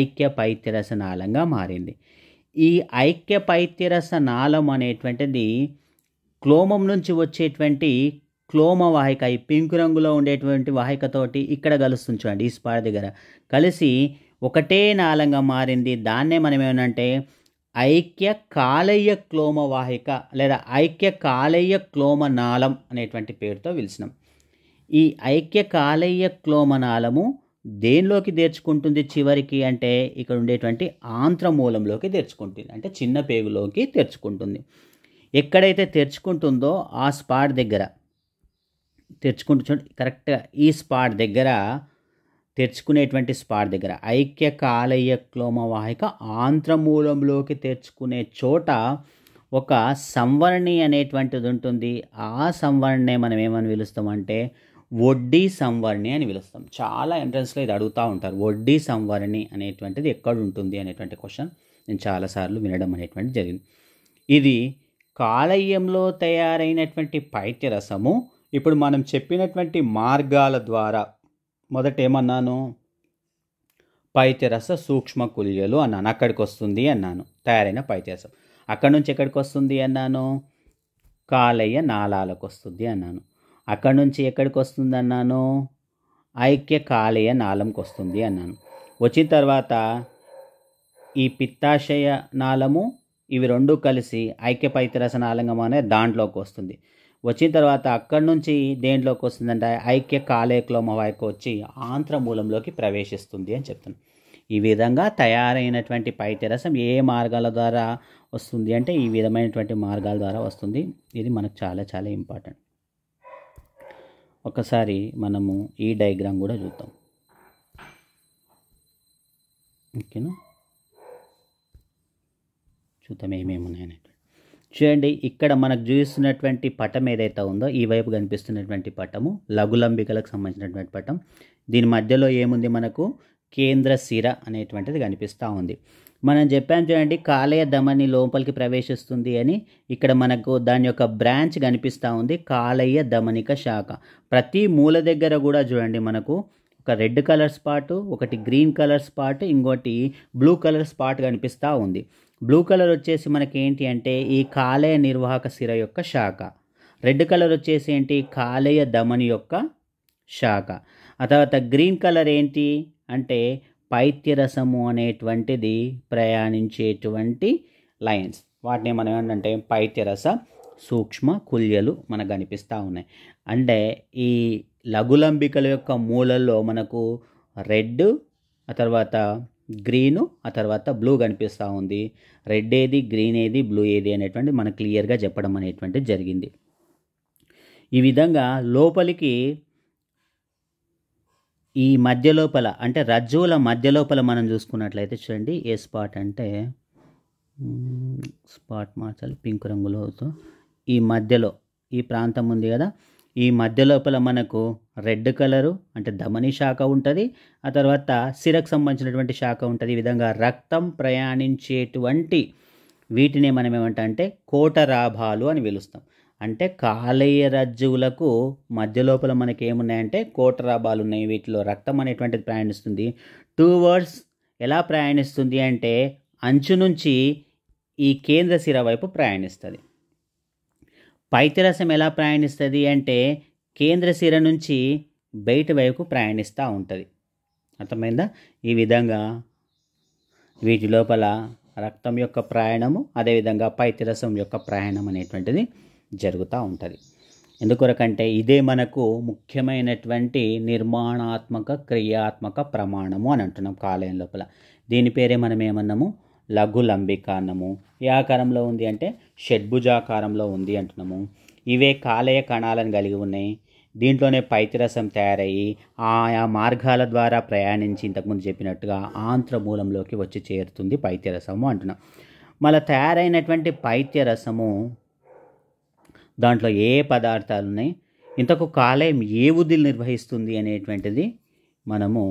Speaker 1: ఐక్య పైత్యరస నాళంగా మారింది ఈ ఐక్య పైత్యరస నాళం అనేటువంటిది క్లోమం నుంచి వచ్చేటువంటి క్లోమ వాహిక ఈ పింక్ రంగులో ఉండేటువంటి వాహికతోటి ఇక్కడ కలుస్తుంది చూడండి ఈ స్పాడ దగ్గర కలిసి ఒకటే నాళంగా మారింది దాన్నే మనం అంటే ఐక్య కాలేయ క్లోమ వాహిక లేదా ఐక్య కాలేయ నాళం అనేటువంటి పేరుతో పిలిచినాం ఈ ఐక్య కాలేయ నాళము దేనిలోకి తెరుచుకుంటుంది చివరికి అంటే ఇక్కడ ఉండేటువంటి ఆంత్రమూలంలోకి తెరుచుకుంటుంది అంటే చిన్న పేగులోకి తెరుచుకుంటుంది ఎక్కడైతే తెరుచుకుంటుందో ఆ స్పాట్ దగ్గర తెరుచుకుంటు కరెక్ట్గా ఈ స్పాట్ దగ్గర తెచ్చుకునేటువంటి స్పాట్ దగ్గర ఐక్య కాలయ్య క్లోమ వాహిక ఆంత్రమూలంలోకి తెచ్చుకునే చోట ఒక సంవరణి అనేటువంటిది ఉంటుంది ఆ సంవరణే మనం ఏమని పిలుస్తామంటే వడ్డీ సంవరణి అని పిలుస్తాం చాలా ఎంట్రన్స్లో ఇది అడుగుతూ ఉంటారు వడ్డీ సంవరణి అనేటువంటిది ఎక్కడ ఉంటుంది అనేటువంటి క్వశ్చన్ నేను చాలాసార్లు వినడం అనేటువంటి జరిగింది ఇది కాలయ్యంలో తయారైనటువంటి పైత్య రసము ఇప్పుడు మనం చెప్పినటువంటి మార్గాల ద్వారా మొదట ఏమన్నాను పైత్యరస సూక్ష్మ కుల్యలు అన్నాను అక్కడికి వస్తుంది అన్నాను తయారైన పైత్యరసం అక్కడి నుంచి ఎక్కడికి వస్తుంది అన్నాను కాలయ్య నాళాలకు వస్తుంది అన్నాను అక్కడి నుంచి ఎక్కడికి వస్తుంది అన్నాను ఐక్య కాలేయ నాళంకి వస్తుంది అన్నాను వచ్చిన తర్వాత ఈ పిత్తాశయ నాళము ఇవి రెండు కలిసి ఐక్య పైతరస నాళంగం అనే దాంట్లోకి వస్తుంది వచ్చిన తర్వాత అక్కడి నుంచి దేంట్లోకి వస్తుందంటే ఐక్య కాలేక్లోమవాయికి వచ్చి ఆంత్రమూలంలోకి ప్రవేశిస్తుంది అని చెప్తున్నాం ఈ విధంగా తయారైనటువంటి పైతెరసం ఏ మార్గాల ద్వారా వస్తుంది అంటే ఈ విధమైనటువంటి మార్గాల ద్వారా వస్తుంది ఇది మనకు చాలా చాలా ఇంపార్టెంట్ ఒకసారి మనము ఈ డయాగ్రామ్ కూడా చూద్దాం ఓకేనా చూద్దాం ఏమేమి ఉన్నాయని చూడండి ఇక్కడ మనకు చూస్తున్నటువంటి పటం ఏదైతే ఉందో ఈ వైపు కనిపిస్తున్నటువంటి పటము లఘులంబికలకు సంబంధించినటువంటి పటం దీని మధ్యలో ఏముంది మనకు కేంద్ర సిర అనేటువంటిది కనిపిస్తూ ఉంది మనం చెప్పాం చూడండి కాలేయ ధమని లోపలికి ప్రవేశిస్తుంది అని ఇక్కడ మనకు దాని యొక్క బ్రాంచ్ కనిపిస్తూ ఉంది కాలేయ ధమనిక శాఖ ప్రతి మూల దగ్గర కూడా చూడండి మనకు ఒక రెడ్ కలర్ స్పాటు ఒకటి గ్రీన్ కలర్ స్పాటు ఇంకోటి బ్లూ కలర్ స్పాట్ కనిపిస్తూ ఉంది బ్లూ కలర్ వచ్చేసి మనకి ఏంటి అంటే ఈ కాలేయ నిర్వాహక సిర యొక్క శాఖ రెడ్ కలర్ వచ్చేసి ఏంటి కాలేయ ధమని యొక్క శాఖ ఆ తర్వాత గ్రీన్ కలర్ ఏంటి అంటే పైత్యరసము అనేటువంటిది ప్రయాణించేటువంటి లైన్స్ వాటిని మనం ఏంటంటే పైత్యరస సూక్ష్మ కుల్యలు మనకు కనిపిస్తూ ఉన్నాయి అంటే ఈ లఘులంబికల యొక్క మూలల్లో మనకు రెడ్ ఆ తర్వాత గ్రీను ఆ తర్వాత బ్లూ కనిపిస్తూ ఉంది రెడ్ ఏది గ్రీన్ ఏది బ్లూ ఏది అనేటువంటి మనకు క్లియర్గా చెప్పడం అనేటువంటిది జరిగింది ఈ విధంగా లోపలికి ఈ మధ్య లోపల అంటే రజ్జువుల మధ్య లోపల మనం చూసుకున్నట్లయితే చూడండి ఏ స్పాట్ అంటే స్పాట్ మార్చాలి పింక్ రంగులో ఈ మధ్యలో ఈ ప్రాంతం ఉంది కదా ఈ మధ్య లోపల మనకు రెడ్ కలరు అంటే ధమని శాఖ ఉంటుంది ఆ తర్వాత సిరకు సంబంధించినటువంటి శాఖ ఉంటుంది ఈ విధంగా రక్తం ప్రయాణించేటువంటి వీటినే మనం ఏమంటా అంటే కోటరాభాలు అని పిలుస్తాం అంటే కాలేయ రజ్జువులకు మధ్య లోపల మనకి ఏమున్నాయంటే కోటరాభాలు ఉన్నాయి వీటిలో రక్తం అనేటువంటిది ప్రయాణిస్తుంది టూ వర్డ్స్ ఎలా ప్రయాణిస్తుంది అంటే అంచు నుంచి ఈ కేంద్ర సిర వైపు ప్రయాణిస్తుంది పైతిరసం ఎలా ప్రయాణిస్తుంది అంటే కేంద్ర సిర నుంచి బయట వైపు ప్రయాణిస్తూ ఉంటుంది అర్థమైందా ఈ విధంగా వీటి లోపల రక్తం యొక్క ప్రయాణము అదేవిధంగా పైతిరసం యొక్క ప్రయాణం అనేటువంటిది జరుగుతూ ఉంటుంది ఎందుకొరకంటే ఇదే మనకు ముఖ్యమైనటువంటి నిర్మాణాత్మక క్రియాత్మక ప్రమాణము అని అంటున్నాం కాలేయం లోపల దీని పేరే మనం ఏమన్నాము లఘు లంబికాన్నము ఏ ఆకారంలో ఉంది అంటే షడ్భుజాకారంలో ఉంది అంటున్నాము ఇవే కాలేయ కణాలను కలిగి ఉన్నాయి దీంట్లోనే పైతిరసం తయారయ్యి ఆయా మార్గాల ద్వారా ప్రయాణించి ఇంతకుముందు చెప్పినట్టుగా ఆంత్రమూలంలోకి వచ్చి చేరుతుంది పైత్యరసము అంటున్నాం మళ్ళీ తయారైనటువంటి పైత్యరసము దాంట్లో ఏ పదార్థాలు ఉన్నాయి ఇంతకు కాలేయం ఏ ఉదిలు నిర్వహిస్తుంది అనేటువంటిది మనము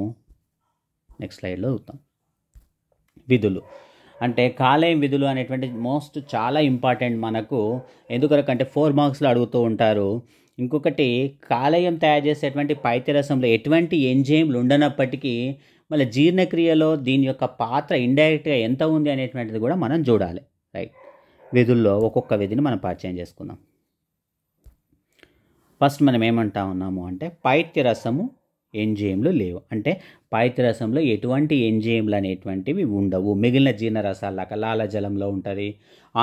Speaker 1: నెక్స్ట్ స్లైడ్లో చూద్దాం విధులు అంటే కాలేయం విధులు అనేటువంటి మోస్ట్ చాలా ఇంపార్టెంట్ మనకు ఎందుకనకంటే ఫోర్ మార్క్స్లో అడుగుతూ ఉంటారు ఇంకొకటి కాలేయం తయారు చేసేటువంటి పైతిరసంలో ఎటువంటి ఎంజైమ్లు ఉండనప్పటికీ మళ్ళీ జీర్ణక్రియలో దీని యొక్క పాత్ర ఇండైరెక్ట్గా ఎంత ఉంది అనేటువంటిది కూడా మనం చూడాలి రైట్ విధుల్లో ఒక్కొక్క విధిని మనం పరిచయం చేసుకుందాం ఫస్ట్ మనం ఏమంటా ఉన్నాము అంటే పైత్యరసము ఎంజిఎంలు లేవు అంటే పాయితరసంలో ఎటువంటి ఎంజిఎంలు అనేటువంటివి ఉండవు మిగిలిన జీర్ణరసాలక లాలజలంలో ఉంటుంది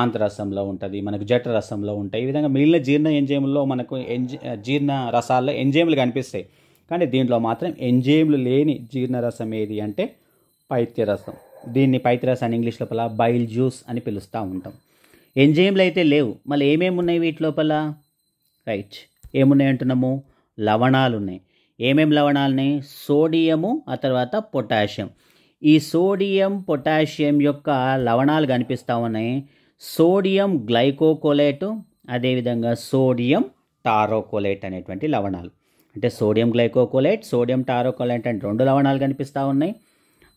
Speaker 1: ఆంతరసంలో ఉంటుంది మనకు జఠ రసంలో ఉంటాయి ఈ విధంగా మిగిలిన జీర్ణ ఎంజైమ్లో మనకు ఎంజి జీర్ణ రసాల్లో ఎంజైమ్లు కనిపిస్తాయి కానీ దీంట్లో మాత్రం ఎంజైమ్లు లేని జీర్ణరసం ఏది అంటే పైత్యరసం దీన్ని పైత్యరసం అని ఇంగ్లీష్ లోపల బైల్ జ్యూస్ అని పిలుస్తూ ఉంటాం ఎంజైమ్లు అయితే లేవు మళ్ళీ ఏమేమి ఉన్నాయి వీటి లోపల రైట్ ఏమున్నాయి అంటున్నాము లవణాలు ఉన్నాయి ఏమేం లవణాలని సోడియము ఆ తర్వాత పొటాషియం ఈ సోడియం పొటాషియం యొక్క లవణాలు కనిపిస్తూ ఉన్నాయి సోడియం గ్లైకోకోలేటు అదేవిధంగా సోడియం టారోకోలేట్ అనేటువంటి లవణాలు అంటే సోడియం గ్లైకోకోలేట్ సోడియం టారోకోలేట్ అంటే రెండు లవణాలు కనిపిస్తూ ఉన్నాయి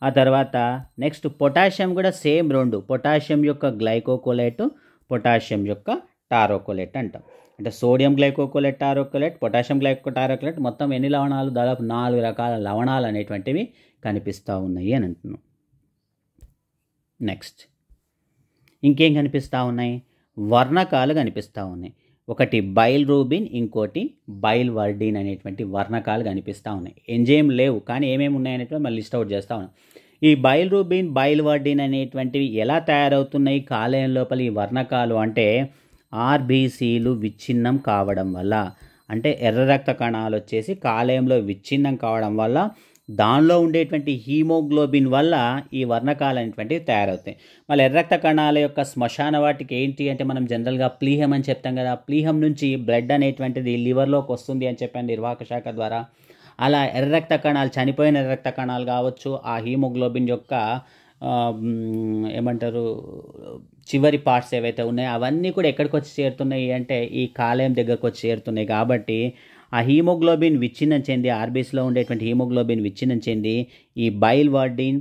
Speaker 1: ఆ తర్వాత నెక్స్ట్ పొటాషియం కూడా సేమ్ రెండు పొటాషియం యొక్క గ్లైకోకోలేటు పొటాషియం యొక్క టారోకోలేట్ అంటాం అంటే సోడియం గ్లైకోకోలెట్ టారోకోలెట్ పొటాషియం గ్లైకోటారోకోలేట్ మొత్తం ఎన్ని లవణాలు దాదాపు నాలుగు రకాల లవణాలు అనేటువంటివి కనిపిస్తూ ఉన్నాయి అని అంటున్నాం నెక్స్ట్ ఇంకేం కనిపిస్తూ ఉన్నాయి వర్ణకాలు కనిపిస్తూ ఉన్నాయి ఒకటి బైల్ రూబిన్ ఇంకోటి బైల్ వర్డిన్ అనేటువంటి వర్ణకాలు కనిపిస్తూ ఉన్నాయి ఎంజేం లేవు కానీ ఏమేమి ఉన్నాయనేటువంటి మళ్ళీ లిస్ట్ అవుట్ చేస్తూ ఉన్నాం ఈ బైల్ రూబిన్ బైల్ వర్డిన్ అనేటువంటివి ఎలా తయారవుతున్నాయి కాలేయం లోపల ఈ వర్ణకాలు అంటే ఆర్బీసీలు విచ్ఛిన్నం కావడం వల్ల అంటే ఎర్ర రక్త కణాలు వచ్చేసి కాలేయంలో విచ్ఛిన్నం కావడం వల్ల దానిలో ఉండేటువంటి హీమోగ్లోబిన్ వల్ల ఈ వర్ణకాలు అనేటువంటివి తయారవుతాయి మళ్ళీ ఎర్రక్త కణాల యొక్క శ్మశాన వాటికి ఏంటి అంటే మనం జనరల్గా ప్లీహం అని చెప్తాం కదా ప్లీహం నుంచి బ్లడ్ అనేటువంటిది లివర్లోకి వస్తుంది అని చెప్పాను నిర్వాహక శాఖ ద్వారా అలా ఎర్రక్త కణాలు చనిపోయిన ఎర్రక్త కణాలు కావచ్చు ఆ హీమోగ్లోబిన్ యొక్క ఏమంటారు చివరి పార్ట్స్ ఏవైతే ఉన్నాయో అవన్నీ కూడా ఎక్కడికి వచ్చి చేరుతున్నాయి అంటే ఈ కాలేయం దగ్గరకు వచ్చి చేరుతున్నాయి కాబట్టి ఆ హీమోగ్లోబిన్ విచ్ఛిన్నం చెంది ఆర్బీస్లో ఉండేటువంటి హీమోగ్లోబిన్ విచ్ఛిన్నం చెంది ఈ బైల్ వార్డిన్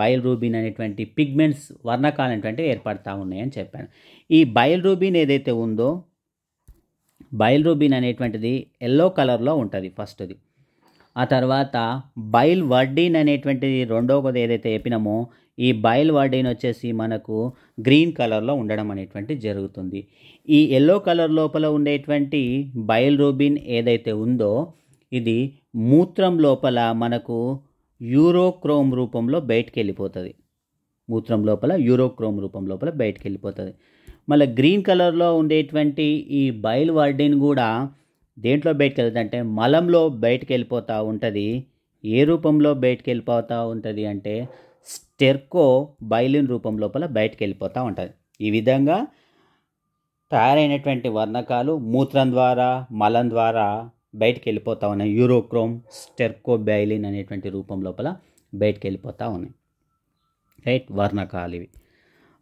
Speaker 1: బయల్ రూబిన్ అనేటువంటి పిగ్మెంట్స్ వర్ణకాలు అనేటువంటివి ఏర్పడతా ఉన్నాయని చెప్పాను ఈ బయల్ రూబిన్ ఏదైతే ఉందో బయల్ రూబిన్ అనేటువంటిది ఎల్లో కలర్లో ఉంటుంది ఫస్ట్ది ఆ తర్వాత బైల్ వర్డిన్ అనేటువంటిది రెండవది ఏదైతే చెప్పినామో ఈ బయల్ వార్డెన్ వచ్చేసి మనకు గ్రీన్ కలర్లో ఉండడం అనేటువంటి జరుగుతుంది ఈ ఎల్లో కలర్ లోపల ఉండేటువంటి బయల్ రూబిన్ ఏదైతే ఉందో ఇది మూత్రం లోపల మనకు యూరోక్రోమ్ రూపంలో బయటికి వెళ్ళిపోతుంది మూత్రం లోపల యూరోక్రోమ్ రూపం లోపల బయటికి వెళ్ళిపోతుంది మళ్ళీ గ్రీన్ కలర్లో ఉండేటువంటి ఈ బయల్ వార్డిన్ కూడా దేంట్లో బయటకు వెళ్తుంది అంటే మలంలో బయటకు వెళ్ళిపోతూ ఉంటుంది ఏ రూపంలో బయటకు వెళ్ళిపోతూ ఉంటుంది అంటే స్టెర్కో బైలిన్ రూపం లోపల బయటకు వెళ్ళిపోతూ ఉంటుంది ఈ విధంగా తయారైనటువంటి వర్ణకాలు మూత్రం ద్వారా మలం ద్వారా బయటకు వెళ్ళిపోతూ ఉన్నాయి యూరోక్రోమ్ స్టెర్కో బైలిన్ అనేటువంటి రూపం లోపల బయటకు వెళ్ళిపోతూ ఉన్నాయి రైట్ వర్ణకాలు ఇవి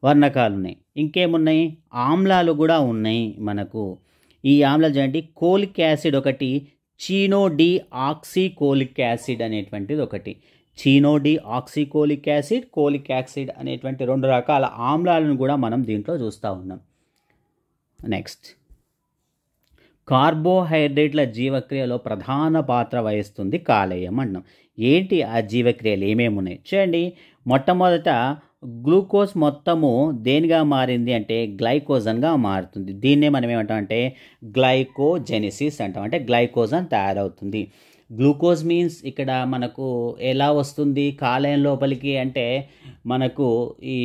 Speaker 1: వర్ణకాలు ఉన్నాయి ఇంకేమున్నాయి ఆమ్లాలు కూడా ఉన్నాయి మనకు ఈ ఆమ్లాలు చూడండి కోలిక్ యాసిడ్ ఒకటి chenodeoxycholic acid అనేటువంటిది ఒకటి chenodeoxycholic acid cholic acid అనేటువంటి రెండు రకాల ఆమ్లాలను కూడా మనం దీంట్లో చూస్తూ ఉన్నాం నెక్స్ట్ కార్బోహైడ్రేట్ల జీవక్రియలో ప్రధాన పాత్ర వహిస్తుంది కాలేయం అన్నం ఏంటి ఆ జీవక్రియలు ఏమేమి ఉన్నాయి చూడండి మొట్టమొదట గ్లూకోజ్ మొత్తము దేనిగా మారింది అంటే గ్లైకోజన్గా మారుతుంది దీన్నే మనం ఏమంటామంటే గ్లైకోజెనిసిస్ అంటాం అంటే గ్లైకోజన్ తయారవుతుంది గ్లూకోజ్ మీన్స్ ఇక్కడ మనకు ఎలా వస్తుంది కాలేయం లోపలికి అంటే మనకు ఈ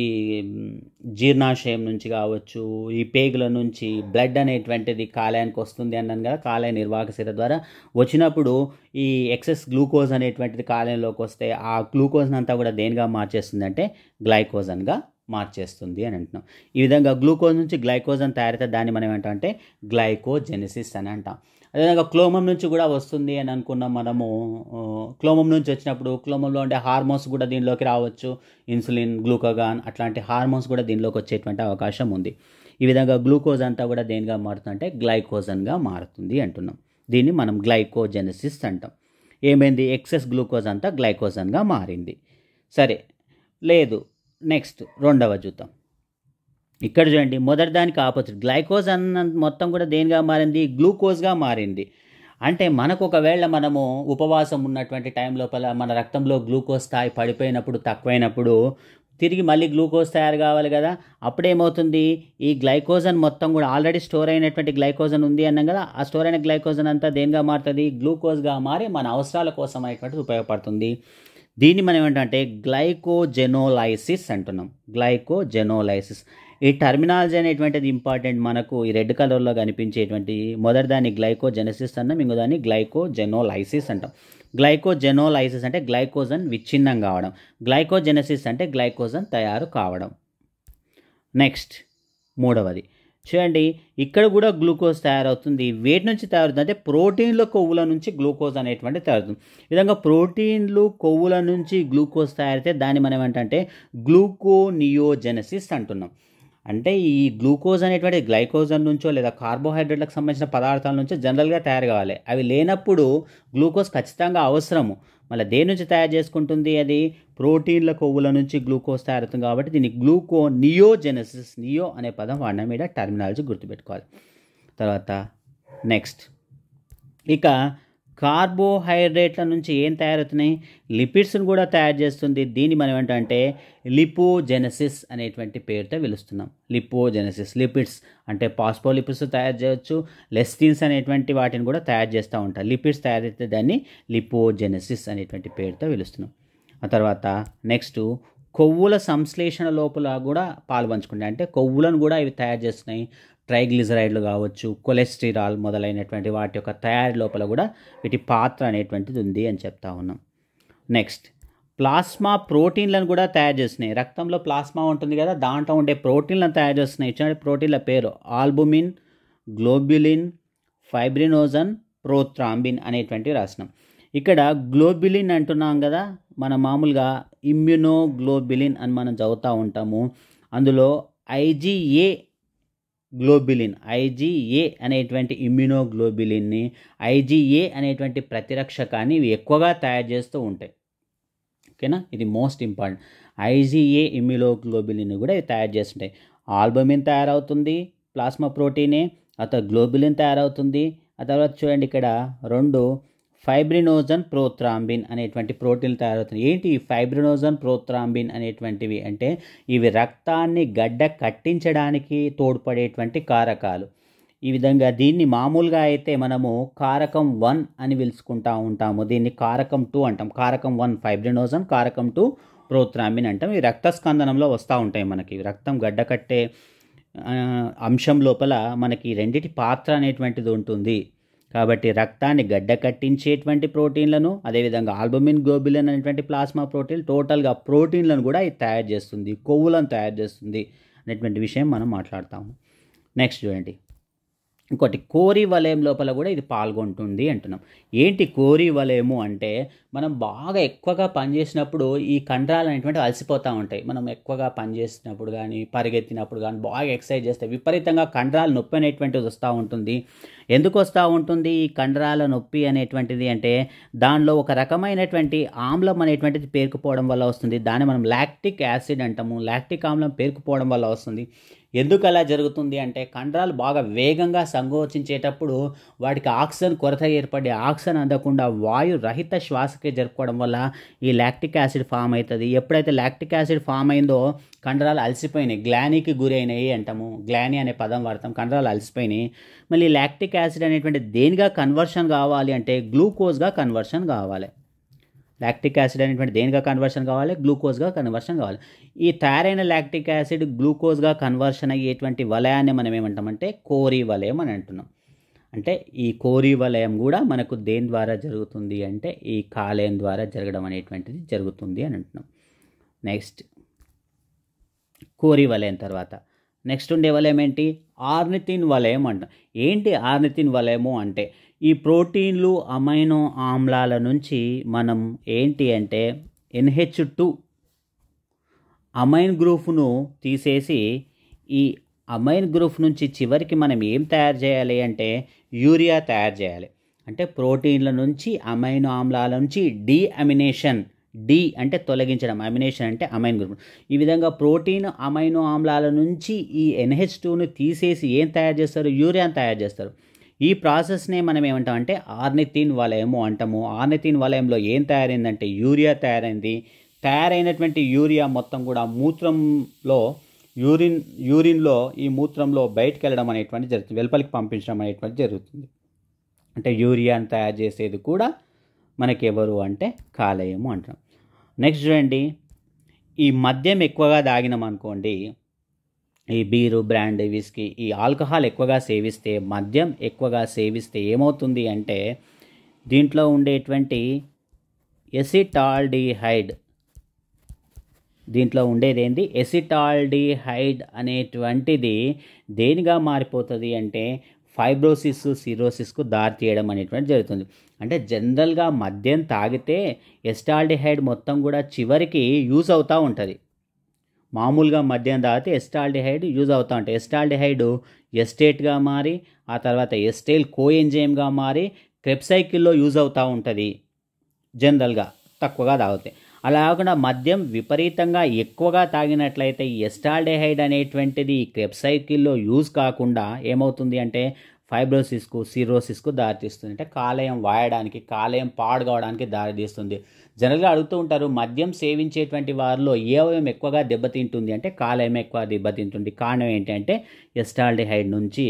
Speaker 1: జీర్ణాశయం నుంచి కావచ్చు ఈ పేగుల నుంచి బ్లడ్ అనేటువంటిది కాలేయానికి వస్తుంది అన్నాను కదా కాలేయ నిర్వాహక శిర ద్వారా వచ్చినప్పుడు ఈ ఎక్సెస్ గ్లూకోజ్ అనేటువంటిది కాలేయంలోకి వస్తే ఆ గ్లూకోజ్ని అంతా కూడా దేనిగా మార్చేస్తుంది అంటే గ్లైకోజన్గా మార్చేస్తుంది అని అంటున్నాం ఈ విధంగా గ్లూకోజ్ నుంచి గ్లైకోజన్ తయారైతే దాన్ని మనం ఏమంటాం అంటే గ్లైకోజెనిసిస్ అని అంటాం అదేవిధంగా క్లోమం నుంచి కూడా వస్తుంది అని అనుకున్నాం మనము క్లోమం నుంచి వచ్చినప్పుడు క్లోమంలో ఉండే హార్మోన్స్ కూడా దీనిలోకి రావచ్చు ఇన్సులిన్ గ్లూకోగాన్ అట్లాంటి హార్మోన్స్ కూడా దీనిలోకి వచ్చేటువంటి అవకాశం ఉంది ఈ విధంగా గ్లూకోజ్ అంతా కూడా దేనిగా అంటే గ్లైకోజన్గా మారుతుంది అంటున్నాం దీన్ని మనం గ్లైకోజెనసిస్ అంటాం ఏమైంది ఎక్సెస్ గ్లూకోజ్ అంతా గ్లైకోజన్గా మారింది సరే లేదు నెక్స్ట్ రెండవ చూద్దాం ఇక్కడ చూడండి మొదటి దానికి ఆపోజిట్ గ్లైకోజ్ అన్న మొత్తం కూడా దేనిగా మారింది గ్లూకోజ్గా మారింది అంటే మనకు ఒకవేళ మనము ఉపవాసం ఉన్నటువంటి టైం లోపల మన రక్తంలో గ్లూకోజ్ స్థాయి పడిపోయినప్పుడు తక్కువైనప్పుడు తిరిగి మళ్ళీ గ్లూకోజ్ తయారు కావాలి కదా అప్పుడేమవుతుంది ఈ గ్లైకోజన్ మొత్తం కూడా ఆల్రెడీ స్టోర్ అయినటువంటి గ్లైకోజన్ ఉంది అన్నాం కదా ఆ స్టోర్ అయిన గ్లైకోజన్ అంతా దేనిగా మారుతుంది గ్లూకోజ్గా మారి మన అవసరాల కోసం అనేటువంటిది ఉపయోగపడుతుంది దీన్ని మనం ఏంటంటే గ్లైకోజెనోలైసిస్ అంటున్నాం గ్లైకోజెనోలైసిస్ ఈ టర్మినాలజీ అనేటువంటిది ఇంపార్టెంట్ మనకు ఈ రెడ్ కలర్లో కనిపించేటువంటి మొదటి దాన్ని గ్లైకోజెనసిస్ అన్నాం ఇంకో దాన్ని గ్లైకోజెనోలైసిస్ అంటాం గ్లైకోజెనోలైసిస్ అంటే గ్లైకోజన్ విచ్ఛిన్నం కావడం గ్లైకోజెనసిస్ అంటే గ్లైకోజన్ తయారు కావడం నెక్స్ట్ మూడవది చూడండి ఇక్కడ కూడా గ్లూకోజ్ తయారవుతుంది వేటి నుంచి తయారవుతుంది అంటే ప్రోటీన్ల కొవ్వుల నుంచి గ్లూకోజ్ అనేటువంటి తయారవుతుంది విధంగా ప్రోటీన్లు కొవ్వుల నుంచి గ్లూకోజ్ తయారైతే దాన్ని మనం ఏంటంటే గ్లూకోనియోజెనసిస్ అంటున్నాం అంటే ఈ గ్లూకోజ్ అనేటువంటి గ్లైకోజన్ నుంచో లేదా కార్బోహైడ్రేట్లకు సంబంధించిన పదార్థాల నుంచో జనరల్గా తయారు కావాలి అవి లేనప్పుడు గ్లూకోజ్ ఖచ్చితంగా అవసరము మళ్ళీ దేని నుంచి తయారు చేసుకుంటుంది అది ప్రోటీన్ల కొవ్వుల నుంచి గ్లూకోజ్ తయారవుతుంది కాబట్టి దీన్ని గ్లూకో నియోజెనసిస్ నియో అనే పదం వాడిన మీద టర్మినాలజీ గుర్తుపెట్టుకోవాలి తర్వాత నెక్స్ట్ ఇక కార్బోహైడ్రేట్ల నుంచి ఏం తయారవుతున్నాయి లిపిడ్స్ను కూడా తయారు చేస్తుంది దీన్ని మనం ఏంటంటే లిపోజెనసిస్ అనేటువంటి పేరుతో పిలుస్తున్నాం లిపోజెనసిస్ లిపిడ్స్ అంటే పాస్పోలిపిడ్స్ తయారు చేయవచ్చు లెస్టిన్స్ అనేటువంటి వాటిని కూడా తయారు చేస్తూ ఉంటారు లిపిడ్స్ తయారైతే దాన్ని లిపోజెనసిస్ అనేటువంటి పేరుతో పిలుస్తున్నాం ఆ తర్వాత నెక్స్ట్ కొవ్వుల సంశ్లేషణ లోపల కూడా పాల్పంచుకుంటాయి అంటే కొవ్వులను కూడా ఇవి తయారు చేస్తున్నాయి ట్రైగ్లిజరైడ్లు కావచ్చు కొలెస్టిరాల్ మొదలైనటువంటి వాటి యొక్క తయారీ లోపల కూడా వీటి పాత్ర అనేటువంటిది ఉంది అని చెప్తా ఉన్నాం నెక్స్ట్ ప్లాస్మా ప్రోటీన్లను కూడా తయారు చేస్తున్నాయి రక్తంలో ప్లాస్మా ఉంటుంది కదా దాంట్లో ఉండే ప్రోటీన్లను తయారు చేస్తున్నాయి ఇచ్చినటువంటి ప్రోటీన్ల పేరు ఆల్బుమిన్ గ్లోబ్యులిన్ ఫైబ్రినోజన్ ప్రోత్రాంబిన్ అనేటువంటివి రాసినాం ఇక్కడ గ్లోబిలిన్ అంటున్నాం కదా మన మామూలుగా ఇమ్యునోగ్లోబిలిన్ అని మనం చదువుతూ ఉంటాము అందులో ఐజీఏ గ్లోబిలిన్ ఐజీఏ అనేటువంటి ఇమ్యునోగ్లోబిలిన్ని ఐజీఏ అనేటువంటి ప్రతిరక్షకాన్ని ఇవి ఎక్కువగా తయారు చేస్తూ ఉంటాయి ఓకేనా ఇది మోస్ట్ ఇంపార్టెంట్ ఐజీఏ ఇమ్యునోగ్లోబిలిన్ని కూడా ఇవి తయారు చేస్తుంటాయి ఆల్బమిన్ తయారవుతుంది ప్లాస్మా ప్రోటీనే ఆ తర్వాత గ్లోబిలిన్ తయారవుతుంది ఆ తర్వాత చూడండి ఇక్కడ రెండు ఫైబ్రినోజన్ ప్రోత్రాంబిన్ అనేటువంటి ప్రోటీన్లు తయారవుతున్నాయి ఏంటి ఈ ఫైబ్రినోజన్ ప్రోత్రాంబిన్ అనేటువంటివి అంటే ఇవి రక్తాన్ని గడ్డ కట్టించడానికి తోడ్పడేటువంటి కారకాలు ఈ విధంగా దీన్ని మామూలుగా అయితే మనము కారకం వన్ అని పిలుచుకుంటా ఉంటాము దీన్ని కారకం టూ అంటాం కారకం వన్ ఫైబ్రినోజన్ కారకం టూ ప్రోత్రాంబిన్ అంటాం ఈ రక్త స్కందనంలో వస్తూ ఉంటాయి మనకి రక్తం గడ్డ కట్టే అంశం లోపల మనకి రెండిటి పాత్ర అనేటువంటిది ఉంటుంది కాబట్టి రక్తాన్ని గడ్డకట్టించేటువంటి ప్రోటీన్లను అదేవిధంగా ఆల్బమిన్ గ్లోబిలిన్ అనేటువంటి ప్లాస్మా ప్రోటీన్ టోటల్గా ప్రోటీన్లను కూడా ఇది తయారు చేస్తుంది కొవ్వులను తయారు చేస్తుంది అనేటువంటి విషయం మనం మాట్లాడతాము నెక్స్ట్ చూడండి ఇంకోటి కోరి వలయం లోపల కూడా ఇది పాల్గొంటుంది అంటున్నాం ఏంటి కోరి వలయము అంటే మనం బాగా ఎక్కువగా పనిచేసినప్పుడు ఈ కండరాలు అనేటువంటి అలసిపోతూ ఉంటాయి మనం ఎక్కువగా పనిచేసినప్పుడు కానీ పరిగెత్తినప్పుడు కానీ బాగా ఎక్సర్సైజ్ చేస్తే విపరీతంగా కండరాలు నొప్పి అనేటువంటిది వస్తూ ఉంటుంది ఎందుకు వస్తూ ఉంటుంది ఈ కండరాల నొప్పి అనేటువంటిది అంటే దానిలో ఒక రకమైనటువంటి ఆమ్లం అనేటువంటిది పేరుకుపోవడం వల్ల వస్తుంది దాన్ని మనం లాక్టిక్ యాసిడ్ అంటాము లాక్టిక్ ఆమ్లం పేరుకుపోవడం వల్ల వస్తుంది ఎందుకు అలా జరుగుతుంది అంటే కండరాలు బాగా వేగంగా సంకోచించేటప్పుడు వాటికి ఆక్సిజన్ కొరత ఏర్పడి ఆక్సిజన్ అందకుండా వాయు రహిత శ్వాసక్రియ జరుపుకోవడం వల్ల ఈ లాక్టిక్ యాసిడ్ ఫామ్ అవుతుంది ఎప్పుడైతే లాక్టిక్ యాసిడ్ ఫామ్ అయిందో కండరాలు అలసిపోయినాయి గ్లానీకి గురైనాయి అంటాము గ్లానీ అనే పదం వాడతాం కండరాలు అలసిపోయినాయి మళ్ళీ లాక్టిక్ యాసిడ్ అనేటువంటి దేనిగా కన్వర్షన్ కావాలి అంటే గ్లూకోజ్గా కన్వర్షన్ కావాలి లాక్టిక్ యాసిడ్ అనేటువంటి దేనిగా కన్వర్షన్ కావాలి గ్లూకోజ్గా కన్వర్షన్ కావాలి ఈ తయారైన లాక్టిక్ యాసిడ్ గ్లూకోజ్గా కన్వర్షన్ అయ్యేటువంటి వలయాన్ని మనం ఏమంటామంటే కోరి వలయం అని అంటున్నాం అంటే ఈ కోరి వలయం కూడా మనకు దేని ద్వారా జరుగుతుంది అంటే ఈ కాలేయం ద్వారా జరగడం అనేటువంటిది జరుగుతుంది అని అంటున్నాం నెక్స్ట్ కోరి వలయం తర్వాత నెక్స్ట్ ఉండే వలయం ఏంటి ఆర్నితిన్ వలయం అంట ఏంటి ఆర్నితిన్ వలయము అంటే ఈ ప్రోటీన్లు అమైనో ఆమ్లాల నుంచి మనం ఏంటి అంటే ఎన్హెచ్ టూ అమైన్ గ్రూఫ్ను తీసేసి ఈ అమైన్ గ్రూఫ్ నుంచి చివరికి మనం ఏం తయారు చేయాలి అంటే యూరియా తయారు చేయాలి అంటే ప్రోటీన్ల నుంచి అమైనో ఆమ్లాల నుంచి డీఅమినేషన్ డి అంటే తొలగించడం అమినేషన్ అంటే అమైన్ గ్రూప్ ఈ విధంగా ప్రోటీన్ అమైనో ఆమ్లాల నుంచి ఈ ఎన్హెచ్ టూను తీసేసి ఏం తయారు చేస్తారు యూరియాని తయారు చేస్తారు ఈ ప్రాసెస్నే మనం ఏమంటాం అంటే ఆర్నిథిన్ వలయము అంటాము ఆర్నిథిన్ వలయంలో ఏం తయారైందంటే యూరియా తయారైంది తయారైనటువంటి యూరియా మొత్తం కూడా మూత్రంలో యూరిన్ యూరిన్లో ఈ మూత్రంలో బయటకు వెళ్ళడం అనేటువంటి జరుగుతుంది వెలుపలికి పంపించడం అనేటువంటి జరుగుతుంది అంటే యూరియాను తయారు చేసేది కూడా మనకెవరు అంటే కాలేయము అంటాం నెక్స్ట్ చూడండి ఈ మద్యం ఎక్కువగా తాగినాం అనుకోండి ఈ బీరు బ్రాండ్ విస్కీ ఈ ఆల్కహాల్ ఎక్కువగా సేవిస్తే మద్యం ఎక్కువగా సేవిస్తే ఏమవుతుంది అంటే దీంట్లో ఉండేటువంటి ఎసిటాల్డిహైడ్ దీంట్లో ఉండేదేంటి ఎసిటాల్డిహైడ్ అనేటువంటిది దేనిగా మారిపోతుంది అంటే ఫైబ్రోసిస్ సిరోసిస్కు దారి తీయడం అనేటువంటి జరుగుతుంది అంటే జనరల్గా మద్యం తాగితే ఎస్టాల్డిహైడ్ మొత్తం కూడా చివరికి యూజ్ అవుతూ ఉంటుంది మామూలుగా మద్యం తాగితే ఎస్టాల్డిహైడ్ యూజ్ అవుతూ ఉంటుంది ఎస్టాల్డిహైడ్ ఎస్టేట్గా మారి ఆ తర్వాత ఎస్టేల్ కోఎంజేమ్గా మారి క్రెప్సైకిల్లో యూజ్ అవుతూ ఉంటుంది జనరల్గా తక్కువగా తాగితే కాకుండా మద్యం విపరీతంగా ఎక్కువగా తాగినట్లయితే ఎస్టాల్డెహైడ్ అనేటువంటిది క్రెబ్ సైకిల్లో యూజ్ కాకుండా ఏమవుతుంది అంటే ఫైబ్రోసిస్కు సిరోసిస్కు దారితీస్తుంది అంటే కాలేయం వాయడానికి కాలేయం పాడు కావడానికి దారితీస్తుంది జనరల్గా అడుగుతూ ఉంటారు మద్యం సేవించేటువంటి వారిలో ఏ అవయం ఎక్కువగా దెబ్బతింటుంది అంటే కాలేయం ఎక్కువ దెబ్బతింటుంది కారణం ఏంటంటే ఎస్టాల్డిహైడ్ నుంచి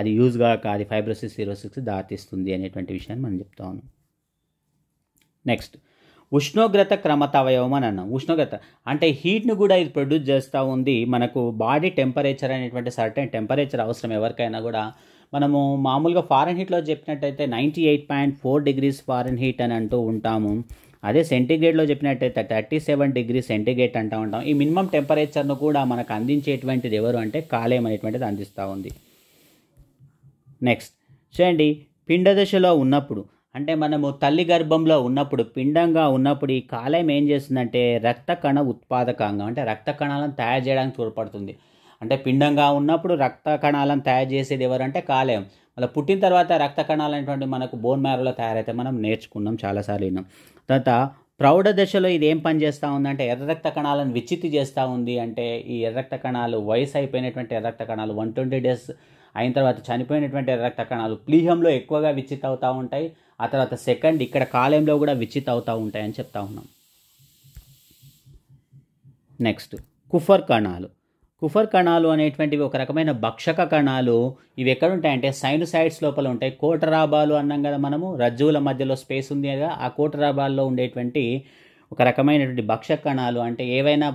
Speaker 1: అది యూజ్ కాక కాదు ఫైబ్రోసిస్ సిరోసిస్ దారితీస్తుంది అనేటువంటి విషయాన్ని మనం చెప్తాను నెక్స్ట్ ఉష్ణోగ్రత క్రమతవయవం అని అన్నాం ఉష్ణోగ్రత అంటే హీట్ను కూడా ఇది ప్రొడ్యూస్ చేస్తూ ఉంది మనకు బాడీ టెంపరేచర్ అనేటువంటి సర్టెన్ టెంపరేచర్ అవసరం ఎవరికైనా కూడా మనము మామూలుగా ఫారెన్ హీట్లో చెప్పినట్టయితే ninety eight point four degrees Fahrenheit అని అంటూ ఉంటాము అదే సెంటిగ్రేడ్లో చెప్పినట్టయితే థర్టీ సెవెన్ డిగ్రీ సెంటిగ్రేడ్ అంటూ ఉంటాం ఈ మినిమం టెంపరేచర్ను కూడా మనకు అందించేటువంటిది ఎవరు అంటే కాలేయం అనేటువంటిది అందిస్తూ ఉంది నెక్స్ట్ చూడండి పిండ దశలో ఉన్నప్పుడు అంటే మనము తల్లి గర్భంలో ఉన్నప్పుడు పిండంగా ఉన్నప్పుడు ఈ కాలేయం ఏం చేస్తుందంటే రక్త కణ ఉత్పాదకంగా అంటే రక్త కణాలను తయారు చేయడానికి తోడ్పడుతుంది అంటే పిండంగా ఉన్నప్పుడు రక్త కణాలను తయారు చేసేది ఎవరంటే కాలేయం అలా పుట్టిన తర్వాత రక్త కణాలు అనేటువంటి మనకు బోన్ మ్యారోలో తయారైతే మనం నేర్చుకున్నాం చాలాసార్లు విన్నాం తర్వాత ప్రౌఢ దశలో ఇది ఏం పని చేస్తూ ఉందంటే ఎర్ర రక్త కణాలను విచ్చిత్తి చేస్తూ ఉంది అంటే ఈ ఎర్ర రక్త కణాలు వయసు అయిపోయినటువంటి ఎర్ర రక్త కణాలు వన్ ట్వంటీ డేస్ అయిన తర్వాత చనిపోయినటువంటి ఎర్ర రక్త కణాలు ప్లీహంలో ఎక్కువగా విచ్చిత్ అవుతూ ఉంటాయి ఆ తర్వాత సెకండ్ ఇక్కడ కాలంలో కూడా విచిత్ అవుతూ ఉంటాయని చెప్తా ఉన్నాం నెక్స్ట్ కుఫర్ కణాలు కుఫర్ కణాలు అనేటువంటివి ఒక రకమైన భక్షక కణాలు ఇవి ఎక్కడ ఉంటాయంటే సైనుసైడ్స్ లోపల ఉంటాయి కోటరాబాలు అన్నాం కదా మనము రజ్జువుల మధ్యలో స్పేస్ ఉంది కదా ఆ కోటరాబాల్లో ఉండేటువంటి ఒక రకమైనటువంటి భక్ష కణాలు అంటే ఏవైనా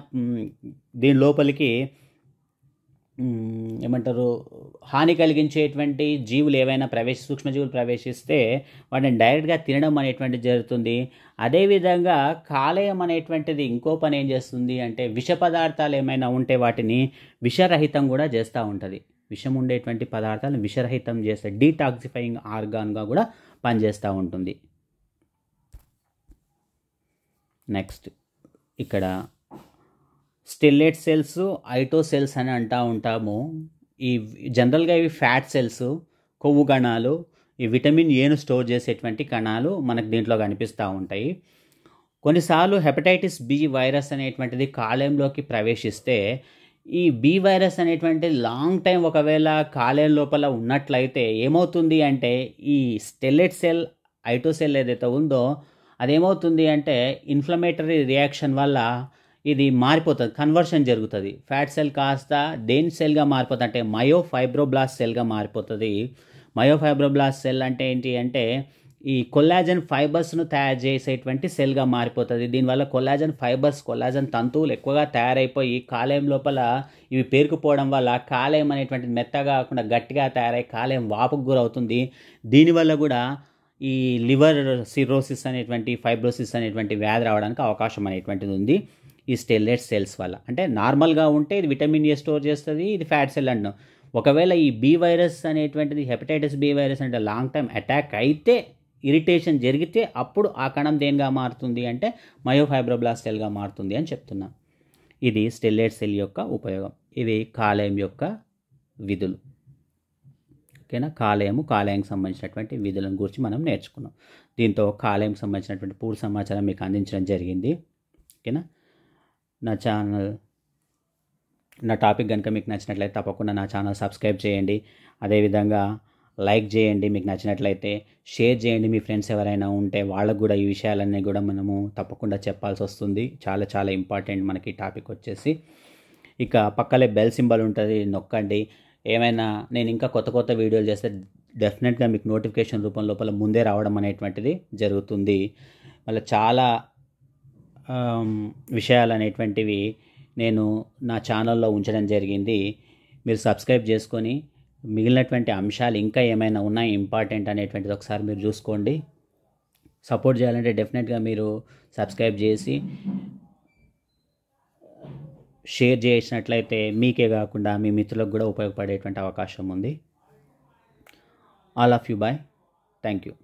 Speaker 1: దీని లోపలికి ఏమంటారు హాని కలిగించేటువంటి జీవులు ఏవైనా ప్రవేశ సూక్ష్మజీవులు ప్రవేశిస్తే వాటిని డైరెక్ట్గా తినడం అనేటువంటి జరుగుతుంది అదేవిధంగా కాలేయం అనేటువంటిది ఇంకో పని ఏం చేస్తుంది అంటే విష పదార్థాలు ఏమైనా ఉంటే వాటిని విషరహితం కూడా చేస్తూ ఉంటుంది విషం ఉండేటువంటి పదార్థాలను విషరహితం చేస్తే డీటాక్సిఫైయింగ్ ఆర్గాన్గా కూడా పనిచేస్తూ ఉంటుంది నెక్స్ట్ ఇక్కడ స్టెల్లెట్ సెల్స్ ఐటో సెల్స్ అని అంటూ ఉంటాము ఈ జనరల్గా ఇవి ఫ్యాట్ సెల్స్ కొవ్వు కణాలు ఈ విటమిన్ ఏను స్టోర్ చేసేటువంటి కణాలు మనకు దీంట్లో కనిపిస్తూ ఉంటాయి కొన్నిసార్లు హెపటైటిస్ బి వైరస్ అనేటువంటిది కాలేయంలోకి ప్రవేశిస్తే ఈ బి వైరస్ అనేటువంటి లాంగ్ టైం ఒకవేళ కాలేయం లోపల ఉన్నట్లయితే ఏమవుతుంది అంటే ఈ స్టెల్లెట్ సెల్ ఐటోసెల్ ఏదైతే ఉందో అదేమవుతుంది అంటే ఇన్ఫ్లమేటరీ రియాక్షన్ వల్ల ఇది మారిపోతుంది కన్వర్షన్ జరుగుతుంది ఫ్యాట్ సెల్ కాస్త దేని సెల్గా మారిపోతుంది అంటే మయో ఫైబ్రోబ్లాస్ట్ సెల్గా మారిపోతుంది మయో ఫైబ్రోబ్లాస్ట్ సెల్ అంటే ఏంటి అంటే ఈ కొల్లాజన్ ఫైబర్స్ను తయారు చేసేటువంటి సెల్గా మారిపోతుంది దీనివల్ల కొల్లాజన్ ఫైబర్స్ కొల్లాజన్ తంతువులు ఎక్కువగా తయారైపోయి కాలేయం లోపల ఇవి పేరుకుపోవడం వల్ల కాలేయం అనేటువంటి మెత్తగా కాకుండా గట్టిగా తయారై కాలేయం వాపుకు గురవుతుంది దీనివల్ల కూడా ఈ లివర్ సిరోసిస్ అనేటువంటి ఫైబ్రోసిస్ అనేటువంటి వ్యాధి రావడానికి అవకాశం అనేటువంటిది ఉంది ఈ స్టెల్లెట్ సెల్స్ వల్ల అంటే నార్మల్గా ఉంటే ఇది విటమిన్ ఏ స్టోర్ చేస్తుంది ఇది ఫ్యాట్ సెల్ అంటున్నాం ఒకవేళ ఈ బి వైరస్ అనేటువంటిది హెపటైటిస్ బి వైరస్ అంటే లాంగ్ టైం అటాక్ అయితే ఇరిటేషన్ జరిగితే అప్పుడు ఆ కణం దేనిగా మారుతుంది అంటే మయోఫైబ్రోబ్లాస్ సెల్గా మారుతుంది అని చెప్తున్నాం ఇది స్టెల్లెట్ సెల్ యొక్క ఉపయోగం ఇవి కాలేయం యొక్క విధులు ఓకేనా కాలేయము కాలేయంకి సంబంధించినటువంటి విధులను గురించి మనం నేర్చుకున్నాం దీంతో కాలేయంకి సంబంధించినటువంటి పూర్తి సమాచారం మీకు అందించడం జరిగింది ఓకేనా నా ఛానల్ నా టాపిక్ కనుక మీకు నచ్చినట్లయితే తప్పకుండా నా ఛానల్ సబ్స్క్రైబ్ చేయండి అదేవిధంగా లైక్ చేయండి మీకు నచ్చినట్లయితే షేర్ చేయండి మీ ఫ్రెండ్స్ ఎవరైనా ఉంటే వాళ్ళకు కూడా ఈ విషయాలన్నీ కూడా మనము తప్పకుండా చెప్పాల్సి వస్తుంది చాలా చాలా ఇంపార్టెంట్ మనకి టాపిక్ వచ్చేసి ఇక పక్కలే బెల్ సింబల్ ఉంటుంది నొక్కండి ఏమైనా నేను ఇంకా కొత్త కొత్త వీడియోలు చేస్తే డెఫినెట్గా మీకు నోటిఫికేషన్ రూపం లోపల ముందే రావడం అనేటువంటిది జరుగుతుంది మళ్ళీ చాలా విషయాలు అనేటువంటివి నేను నా ఛానల్లో ఉంచడం జరిగింది మీరు సబ్స్క్రైబ్ చేసుకొని మిగిలినటువంటి అంశాలు ఇంకా ఏమైనా ఉన్నాయి ఇంపార్టెంట్ అనేటువంటిది ఒకసారి మీరు చూసుకోండి సపోర్ట్ చేయాలంటే డెఫినెట్గా మీరు సబ్స్క్రైబ్ చేసి షేర్ చేసినట్లయితే మీకే కాకుండా మీ మిత్రులకు కూడా ఉపయోగపడేటువంటి అవకాశం ఉంది all of you bye thank you